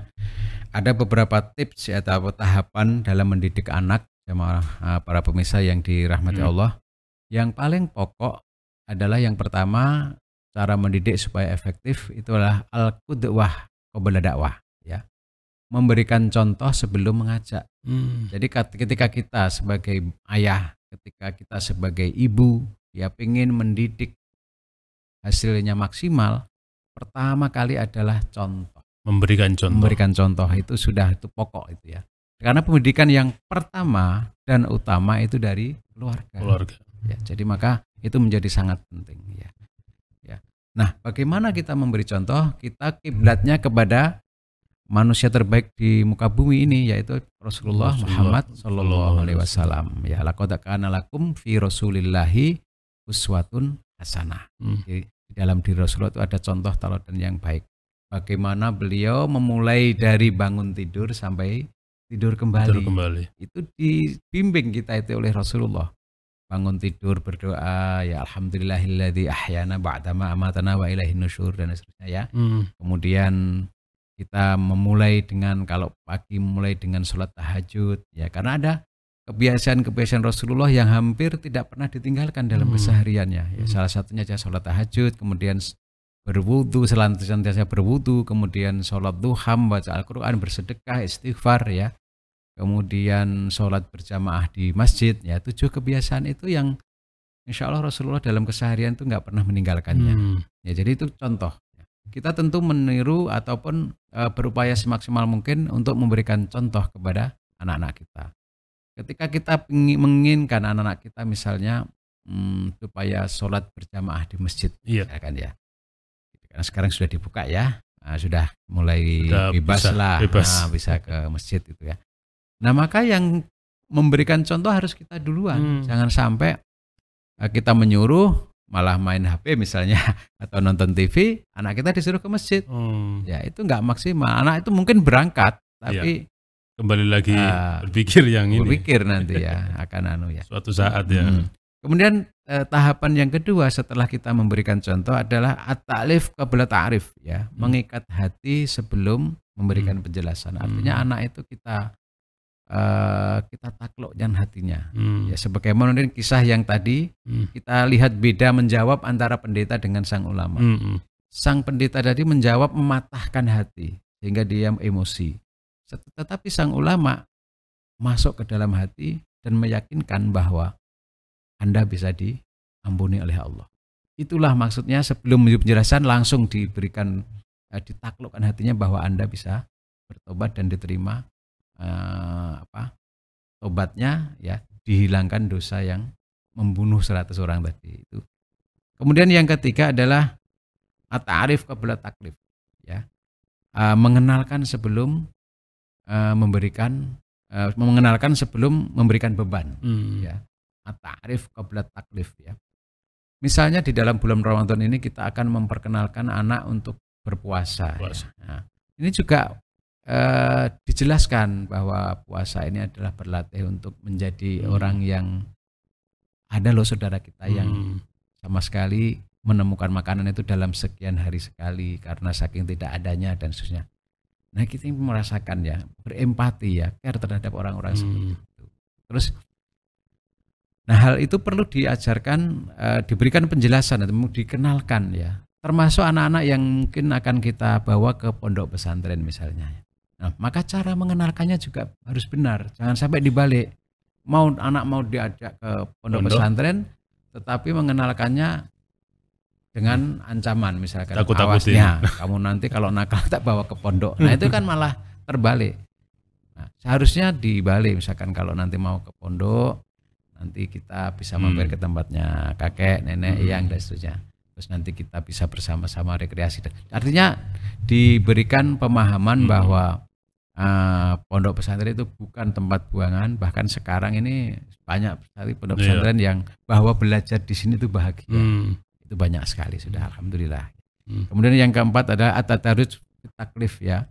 ada beberapa tips atau ya, tahapan dalam mendidik anak sama ah, para pemirsa yang dirahmati hmm. Allah. Yang paling pokok adalah yang pertama cara mendidik supaya efektif itulah al-qudwah qabla dakwah ya memberikan contoh sebelum mengajak. Hmm. Jadi ketika kita sebagai ayah ketika kita sebagai ibu ya pengen mendidik hasilnya maksimal pertama kali adalah contoh memberikan contoh memberikan contoh itu sudah itu pokok itu ya karena pendidikan yang pertama dan utama itu dari keluarga keluarga ya jadi maka itu menjadi sangat penting ya ya nah bagaimana kita memberi contoh kita kiblatnya kepada manusia terbaik di muka bumi ini yaitu Rasulullah, Muhammad sallallahu alaihi wasallam. Ya laqad kana lakum fi rasulillahi uswatun hasanah. Hmm. di dalam diri Rasulullah itu ada contoh teladan yang baik. Bagaimana beliau memulai dari bangun tidur sampai tidur kembali. Tidur kembali. Itu dibimbing kita itu oleh Rasulullah. Bangun tidur berdoa ya alhamdulillahilladzi ahyana ba'dama amatana wa ilaihin nusyur dan seterusnya ya. Hmm. Kemudian kita memulai dengan kalau pagi mulai dengan sholat tahajud ya karena ada kebiasaan-kebiasaan Rasulullah yang hampir tidak pernah ditinggalkan dalam hmm. kesehariannya ya hmm. salah satunya aja sholat tahajud kemudian berwudu selantiasa berwudu kemudian sholat duha baca Al-Quran bersedekah istighfar ya kemudian sholat berjamaah di masjid ya tujuh kebiasaan itu yang Insya Allah Rasulullah dalam keseharian itu nggak pernah meninggalkannya. Hmm. Ya jadi itu contoh kita tentu meniru ataupun e, berupaya semaksimal mungkin untuk memberikan contoh kepada anak-anak kita. Ketika kita menginginkan anak-anak kita misalnya hmm, supaya sholat berjamaah di masjid, iya. ya kan ya. Karena sekarang sudah dibuka ya, nah, sudah mulai sudah bebas bisa, lah, bebas. Nah, bisa ke masjid itu ya. Nah maka yang memberikan contoh harus kita duluan, hmm. jangan sampai eh, kita menyuruh malah main HP misalnya <laughs> atau nonton TV, anak kita disuruh ke masjid. Hmm. Ya, itu nggak maksimal. Anak itu mungkin berangkat, iya. tapi ya. kembali lagi uh, berpikir yang berpikir ini. Berpikir nanti ya <laughs> akan anu ya. Suatu saat ya. Hmm. Kemudian eh, tahapan yang kedua setelah kita memberikan contoh adalah at-ta'lif qabla ta'rif ya, hmm. mengikat hati sebelum memberikan hmm. penjelasan. Artinya hmm. anak itu kita uh, kita taklukkan hatinya. Hmm. Ya sebagaimana kisah yang tadi hmm. kita lihat beda menjawab antara pendeta dengan sang ulama. Hmm. hmm. Sang pendeta tadi menjawab mematahkan hati sehingga dia emosi. Tetapi sang ulama masuk ke dalam hati dan meyakinkan bahwa Anda bisa diampuni oleh Allah. Itulah maksudnya sebelum penjelasan langsung diberikan eh, ditaklukkan hatinya bahwa Anda bisa bertobat dan diterima eh, obatnya ya dihilangkan dosa yang membunuh 100 orang tadi itu. Kemudian yang ketiga adalah at-ta'rif qabla taklif ya. E, mengenalkan sebelum e, memberikan e, mengenalkan sebelum memberikan beban hmm. ya. At-ta'rif qabla taklif ya. Misalnya di dalam bulan Ramadan ini kita akan memperkenalkan anak untuk berpuasa. Puasa. Ya. Nah, ini juga Eh, dijelaskan bahwa puasa ini adalah berlatih untuk menjadi hmm. orang yang ada loh saudara kita hmm. yang sama sekali menemukan makanan itu dalam sekian hari sekali karena saking tidak adanya dan seterusnya. Nah kita merasakan ya berempati ya care terhadap orang-orang hmm. seperti itu. Terus Nah, hal itu perlu diajarkan, eh, diberikan penjelasan atau dikenalkan ya. Termasuk anak-anak yang mungkin akan kita bawa ke pondok pesantren misalnya. Ya. Nah, maka cara mengenalkannya juga harus benar. Jangan sampai dibalik. Mau anak mau diajak ke pondok, pesantren, tetapi mengenalkannya dengan ancaman misalkan Takut awasnya kamu nanti kalau nakal tak bawa ke pondok. Nah itu kan malah terbalik. Nah, seharusnya dibalik misalkan kalau nanti mau ke pondok nanti kita bisa hmm. mampir hmm. ke tempatnya kakek, nenek, hmm. yang dan seterusnya terus nanti kita bisa bersama-sama rekreasi. Artinya diberikan pemahaman hmm. bahwa uh, pondok pesantren itu bukan tempat buangan bahkan sekarang ini banyak sekali pondok iya. pesantren yang bahwa belajar di sini itu bahagia hmm. itu banyak sekali sudah hmm. alhamdulillah hmm. kemudian yang keempat ada atatarus taklif ya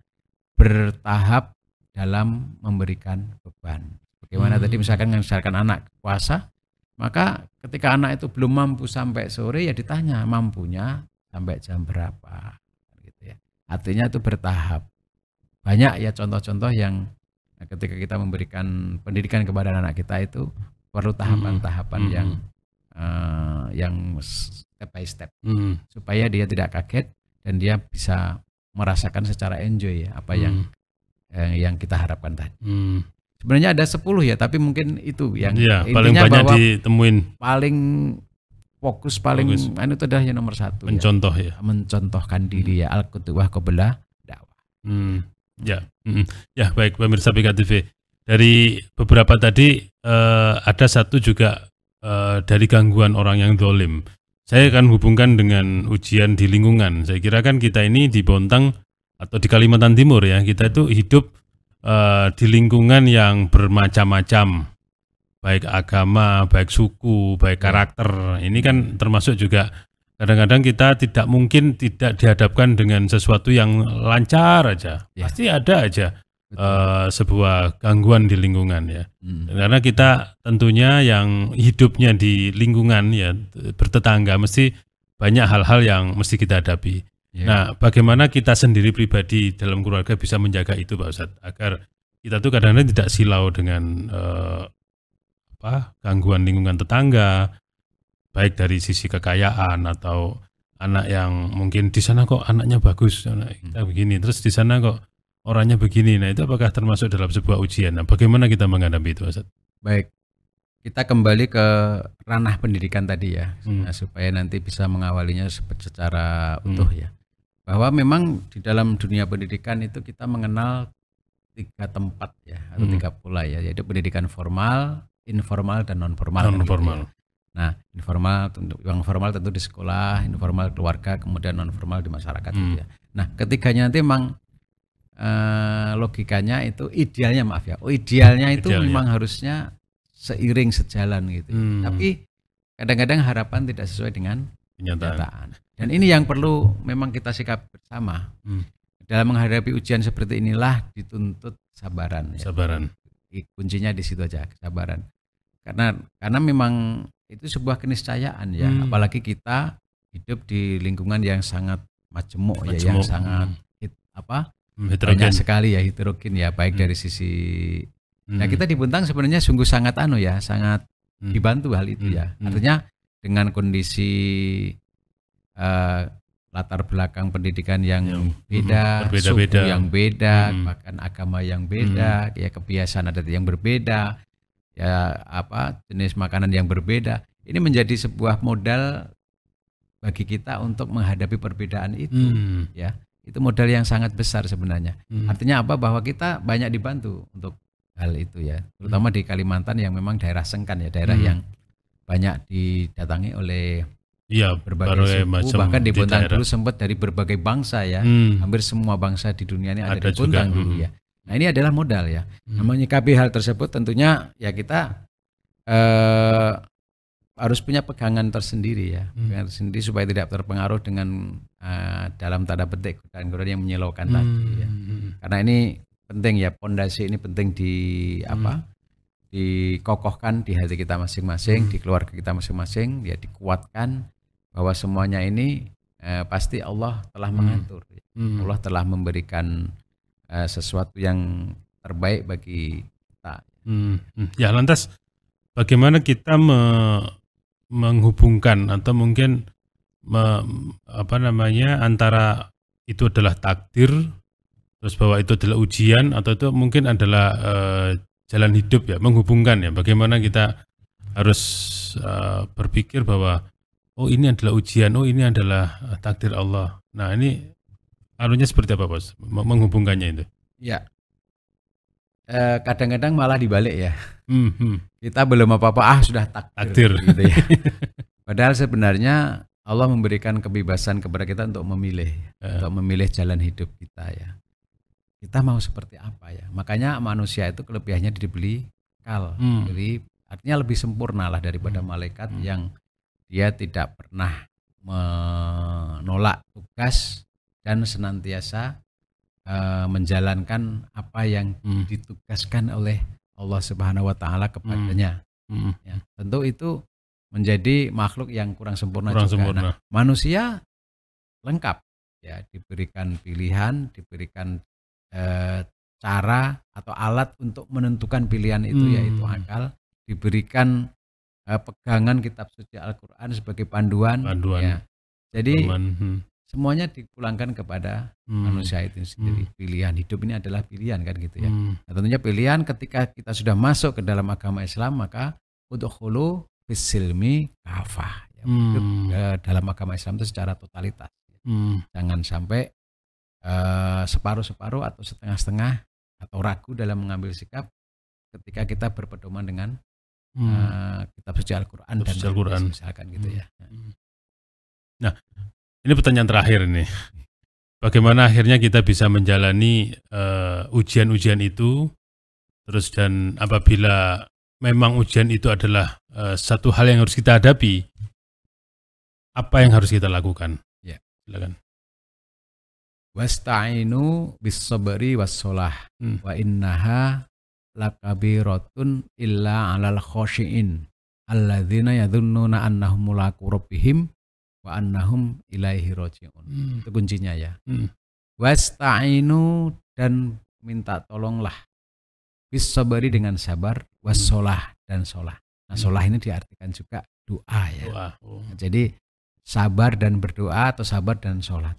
bertahap dalam memberikan beban bagaimana hmm. tadi misalkan misalkan anak puasa maka ketika anak itu belum mampu sampai sore ya ditanya mampunya sampai jam berapa gitu ya artinya itu bertahap banyak ya contoh-contoh yang ketika kita memberikan pendidikan kepada anak kita itu perlu hmm, tahapan-tahapan -hmm. yang uh, yang step by step hmm, -hmm. supaya dia tidak kaget dan dia bisa merasakan secara enjoy ya apa mm. yang eh, yang kita harapkan tadi. Mm. Sebenarnya ada 10 ya, tapi mungkin itu yang ya, paling banyak bahwa ditemuin. Paling fokus paling fokus. Anu itu adalah yang nomor satu. Ya. Mencontoh ya. ya. Mencontohkan diri ya al qutbah kebelah dakwah. Hmm. Ya, mm, ya baik pemirsa PKTV Dari beberapa tadi uh, ada satu juga uh, dari gangguan orang yang dolim. Saya akan hubungkan dengan ujian di lingkungan. Saya kira kan kita ini di Bontang atau di Kalimantan Timur ya kita itu hidup uh, di lingkungan yang bermacam-macam baik agama, baik suku, baik karakter. Ini kan termasuk juga Kadang-kadang kita tidak mungkin tidak dihadapkan dengan sesuatu yang lancar aja. Ya. Pasti ada aja uh, sebuah gangguan di lingkungan ya. Hmm. Karena kita tentunya yang hidupnya di lingkungan ya bertetangga mesti banyak hal-hal yang mesti kita hadapi. Ya. Nah, bagaimana kita sendiri pribadi dalam keluarga bisa menjaga itu Pak Ustadz agar kita tuh kadang-kadang tidak silau dengan uh, apa gangguan lingkungan tetangga, baik dari sisi kekayaan atau anak yang mungkin di sana kok anaknya bagus anak kita hmm. begini terus di sana kok orangnya begini nah itu apakah termasuk dalam sebuah ujian nah bagaimana kita menghadapi itu Ustaz? baik kita kembali ke ranah pendidikan tadi ya hmm. Nah, supaya nanti bisa mengawalinya secara hmm. utuh hmm. ya bahwa memang di dalam dunia pendidikan itu kita mengenal tiga tempat ya atau hmm. tiga pola ya yaitu pendidikan formal informal dan non formal kan gitu non formal ya. Nah, informal tentu yang formal tentu di sekolah, informal keluarga, kemudian non formal di masyarakat hmm. Gitu ya. Nah, ketiganya nanti memang eh, logikanya itu idealnya maaf ya. Oh, idealnya itu idealnya. memang harusnya seiring sejalan gitu. Ya. Hmm. Tapi kadang-kadang harapan tidak sesuai dengan kenyataan. kenyataan. Dan ini yang perlu memang kita sikap bersama. Hmm. Dalam menghadapi ujian seperti inilah dituntut sabaran. Ya. Sabaran. Kuncinya di situ aja, kesabaran karena karena memang itu sebuah keniscayaan ya hmm. apalagi kita hidup di lingkungan yang sangat majemuk ya yang sangat hmm. hit, apa hmm, heterogen. banyak sekali ya heterogen ya baik hmm. dari sisi hmm. nah kita di Buntang sebenarnya sungguh sangat anu ya sangat hmm. dibantu hal itu hmm. ya hmm. artinya dengan kondisi uh, latar belakang pendidikan yang yang hmm, beda, -beda. suku yang beda, hmm. bahkan agama yang beda, hmm. ya kebiasaan adat yang berbeda, ya apa jenis makanan yang berbeda. Ini menjadi sebuah modal bagi kita untuk menghadapi perbedaan itu, hmm. ya. Itu modal yang sangat besar sebenarnya. Hmm. Artinya apa? Bahwa kita banyak dibantu untuk hal itu ya, terutama hmm. di Kalimantan yang memang daerah sengkan ya, daerah hmm. yang banyak didatangi oleh iya, berbagai suku, macam bahkan di Bontang dulu sempat dari berbagai bangsa ya. Hmm. Hampir semua bangsa di dunia ini ada, ada di Bontang dulu hmm. ya. Nah ini adalah modal ya. Nah, hmm. Menyikapi hal tersebut tentunya ya kita eh, harus punya pegangan tersendiri ya, hmm. pegangan tersendiri supaya tidak terpengaruh dengan eh, dalam tanda petik dan kemudian yang menyilaukan hmm. tadi ya. Karena ini penting ya, pondasi ini penting di hmm. apa? Dikokohkan di hati kita masing-masing, hmm. di keluarga kita masing-masing, ya dikuatkan bahwa semuanya ini eh, pasti Allah telah hmm. mengatur, ya. hmm. Allah telah memberikan uh, sesuatu yang terbaik bagi kita. Hmm, hmm. Ya lantas bagaimana kita me menghubungkan atau mungkin me apa namanya antara itu adalah takdir terus bahwa itu adalah ujian atau itu mungkin adalah uh, jalan hidup ya menghubungkan ya bagaimana kita harus uh, berpikir bahwa oh ini adalah ujian oh ini adalah takdir Allah nah ini anunya seperti apa bos? Menghubungkannya itu? Ya, eh, kadang-kadang malah dibalik ya. Mm hmm. Kita belum apa-apa, ah sudah takdir. takdir. Gitu ya. Padahal sebenarnya Allah memberikan kebebasan kepada kita untuk memilih, eh. untuk memilih jalan hidup kita ya. Kita mau seperti apa ya? Makanya manusia itu kelebihannya dibeli kal, mm. dibeli artinya lebih sempurna lah daripada mm. malaikat mm. yang dia tidak pernah menolak tugas dan senantiasa uh, menjalankan apa yang hmm. ditugaskan oleh Allah Subhanahu wa taala hmm. kepadanya. Hmm. Hmm. Ya, tentu itu menjadi makhluk yang kurang sempurna kurang juga. Sempurna. Nah, manusia lengkap ya, diberikan pilihan, diberikan eh, cara atau alat untuk menentukan pilihan itu hmm. yaitu akal, diberikan eh, pegangan kitab suci Al-Qur'an sebagai panduan, panduan. ya. Jadi hmm semuanya dipulangkan kepada hmm. manusia itu sendiri. Hmm. Pilihan hidup ini adalah pilihan kan gitu ya. Hmm. Nah, tentunya pilihan ketika kita sudah masuk ke dalam agama Islam maka untuk hulu bisilmi kafah ya, hmm. ke dalam agama Islam itu secara totalitas. Ya. Hmm. Jangan sampai eh, separuh-separuh atau setengah-setengah atau ragu dalam mengambil sikap ketika kita berpedoman dengan hmm. uh, kitab suci Al-Quran dan Al-Quran misalkan gitu hmm. ya. Hmm. Nah, ini pertanyaan terakhir nih. Bagaimana akhirnya kita bisa menjalani eh, ujian-ujian uh, itu? Terus dan apabila memang ujian itu adalah uh, satu hal yang harus kita hadapi, apa yang harus kita lakukan? Ya. Silakan. Wasta'inu bisabri wassolah hmm. wa innaha lakabiratun illa alal khosyin alladzina yadhunnuna annahum mulaku rabbihim wa annahum ilaihi rojiun. Hmm. Itu kuncinya ya. Hmm. Wasta'inu dan minta tolonglah bis sabari dengan sabar was hmm. sholah dan sholah. Nah hmm. sholah ini diartikan juga doa ya. Doa. Oh. Nah, jadi sabar dan berdoa atau sabar dan sholat.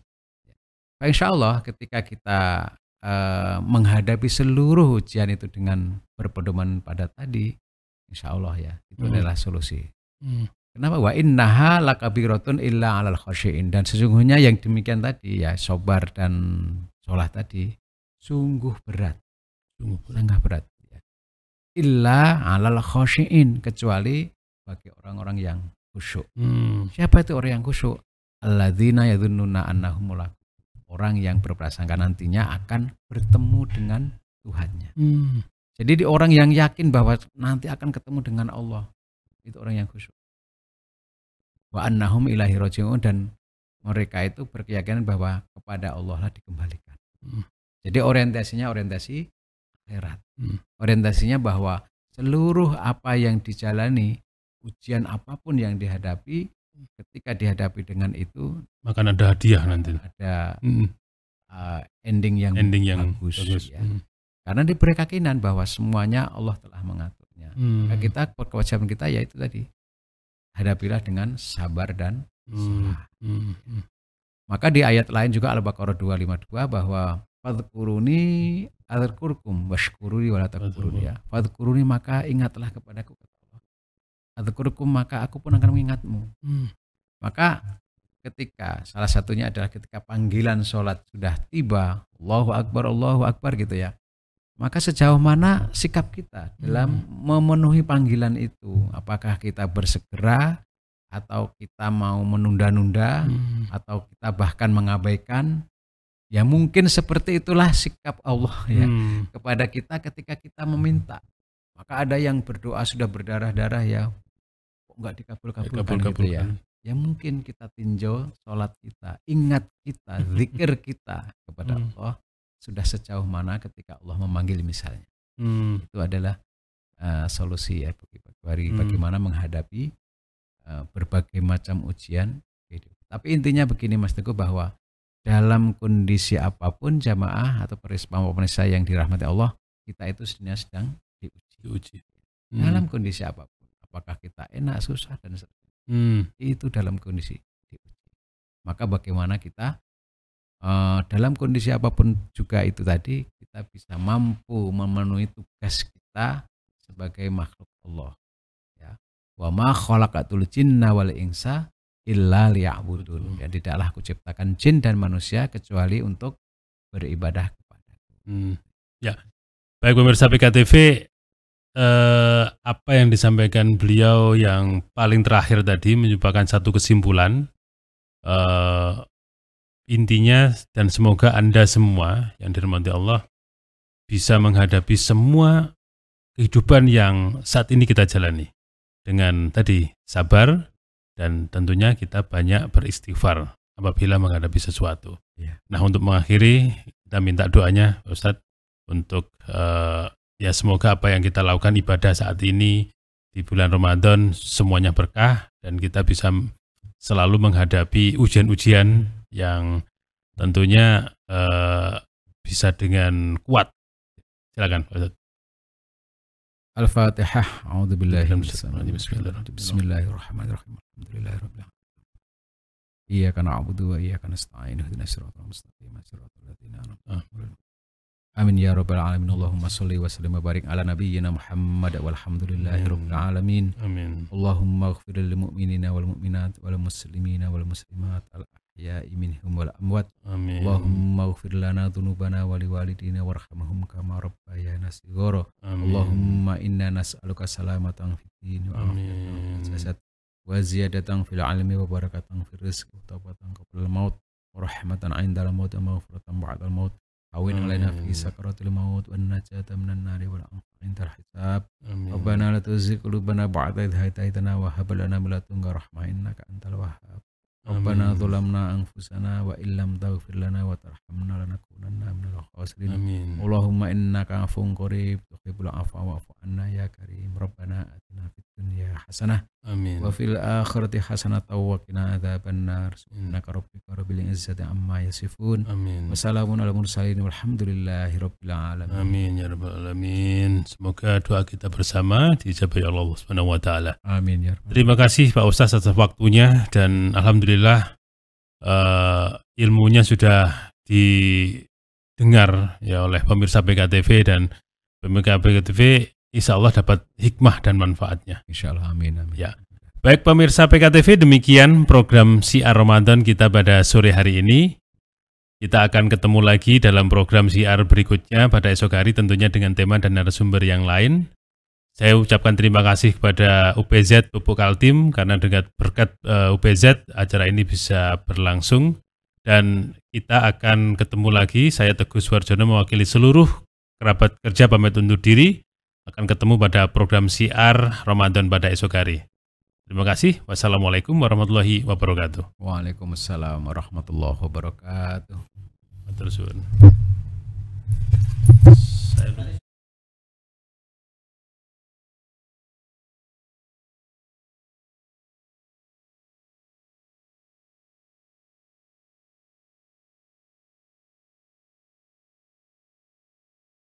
Nah, ya. insya Allah ketika kita eh, menghadapi seluruh ujian itu dengan berpedoman pada tadi, insya Allah ya itu hmm. adalah solusi. Hmm. Kenapa? Wa innaha lakabiratun illa alal khasyi'in. Dan sesungguhnya yang demikian tadi ya sobar dan sholat tadi sungguh berat. Sungguh Sangat berat. Ya. Illa alal khasyi'in. Kecuali bagi orang-orang yang khusyuk. Hmm. Siapa itu orang yang khusyuk? Alladzina yadhunnuna annahum Orang yang berprasangka nantinya akan bertemu dengan Tuhannya. Hmm. Jadi di orang yang yakin bahwa nanti akan ketemu dengan Allah itu orang yang khusyuk wa annahum ilahi rojiun dan mereka itu berkeyakinan bahwa kepada Allah lah dikembalikan. Hmm. Jadi orientasinya orientasi akhirat. Hmm. Orientasinya bahwa seluruh apa yang dijalani, ujian apapun yang dihadapi, ketika dihadapi dengan itu, maka ada hadiah nanti. Ada hmm. uh, ending yang ending yang bagus. bagus. Ya. Hmm. Karena diberi keyakinan bahwa semuanya Allah telah mengaturnya. Hmm. Nah, kita kewajiban kita yaitu tadi hadapilah dengan sabar dan hmm, salah. Hmm. Hmm. Maka di ayat lain juga Al-Baqarah 252 bahwa fadkuruni adzkurkum washkuruni wala takfuruni ya. Fadkuruni maka ingatlah kepadaku kata Allah. Adzkurkum maka aku pun akan mengingatmu. Hmm. Maka ketika salah satunya adalah ketika panggilan sholat sudah tiba, Allahu Akbar, Allahu Akbar gitu ya maka sejauh mana sikap kita dalam hmm. memenuhi panggilan itu apakah kita bersegera atau kita mau menunda-nunda hmm. atau kita bahkan mengabaikan ya mungkin seperti itulah sikap Allah ya hmm. kepada kita ketika kita meminta maka ada yang berdoa sudah berdarah-darah ya kok nggak dikabul-kabulkan Dikabul gitu ya ya mungkin kita tinjau sholat kita ingat kita zikir kita kepada hmm. Allah sudah sejauh mana ketika Allah memanggil misalnya. Hmm. Itu adalah uh, solusi ya bagi hmm. bagaimana menghadapi uh, berbagai macam ujian hidup. Tapi intinya begini Mas Teguh bahwa dalam kondisi apapun jamaah atau perisma pemirsa yang dirahmati Allah, kita itu sebenarnya sedang diuji. diuji. Hmm. Dalam kondisi apapun, apakah kita enak, susah dan seterusnya Hmm. Itu dalam kondisi diuji. Maka bagaimana kita Eh, dalam kondisi apapun juga itu tadi kita bisa mampu memenuhi tugas kita sebagai makhluk Allah ya wa ma khalaqatul jinna wal insa illa liya'budun ya tidaklah aku ciptakan jin dan manusia kecuali untuk beribadah kepada hmm. ya baik pemirsa PKTV eh, apa yang disampaikan beliau yang paling terakhir tadi menyebabkan satu kesimpulan eh, Intinya dan semoga Anda semua yang dirahmati Allah bisa menghadapi semua kehidupan yang saat ini kita jalani dengan tadi sabar dan tentunya kita banyak beristighfar apabila menghadapi sesuatu. Ya. Nah untuk mengakhiri kita minta doanya Ustadz untuk uh, ya semoga apa yang kita lakukan ibadah saat ini di bulan Ramadan semuanya berkah dan kita bisa selalu menghadapi ujian-ujian yang tentunya uh, bisa dengan kuat. Silakan Al-Fatihah. Ah. Amin ya rabbal alamin. Allahumma shalli wa sallim wa barik ala nabiyyina Muhammad rabbil alamin. Amin. Allahumma ighfir lil mu'minina wal mu'minat wal muslimina wal muslimat al ya humul amwat amin Allahumma ufir lana dina warhamahum liwalidina warhamhum kama rabbayana amin Allahumma inna nas'aluka salamatan fid din wa datang wa ziyadatan fil ilmi wa barakatan fil rizq wa taubatan maut wa rahmatan 'indal maut wa maghfiratan ba'dal maut awin alaina fi sakaratil maut wa najata minan nari wal afa 'indal hisab Rabbana la tuzigh qulubana ba'da lana innaka antal wahab Rabbana zulamna anfusana wa illam taghfir lana wa tarhamna lanakunanna minal khasirin. Amin. Allahumma innaka afuwun qarib tuhibbul afwa wa'fu anna ya karim. Rabbana atina fid dunya hasanah Amin. wa fil akhirati hasanah wa qina adzabannar. Innaka rabbika rabbil izzati amma yasifun. Amin. Wassalamun alal mursalin walhamdulillahi rabbil alamin. Amin ya rabbal alamin. Semoga doa kita bersama dijabah oleh Allah Subhanahu wa taala. Amin ya rabbal. Terima kasih Pak Ustaz atas waktunya dan alhamdulillah alhamdulillah uh, ilmunya sudah didengar ya oleh pemirsa PKTV dan pemirsa PKTV, insya Allah dapat hikmah dan manfaatnya. Insya Allah, amin, amin. Ya. Baik pemirsa PKTV, demikian program Siar Ramadan kita pada sore hari ini. Kita akan ketemu lagi dalam program Siar berikutnya pada esok hari tentunya dengan tema dan narasumber yang lain. Saya ucapkan terima kasih kepada UPZ Pupuk Kaltim karena dengan berkat uh, eh, UPZ acara ini bisa berlangsung dan kita akan ketemu lagi. Saya Teguh Suwarjono mewakili seluruh kerabat kerja pamit undur diri akan ketemu pada program siar Ramadan pada esok hari. Terima kasih. Wassalamualaikum warahmatullahi wabarakatuh. Waalaikumsalam warahmatullahi wabarakatuh. Terus.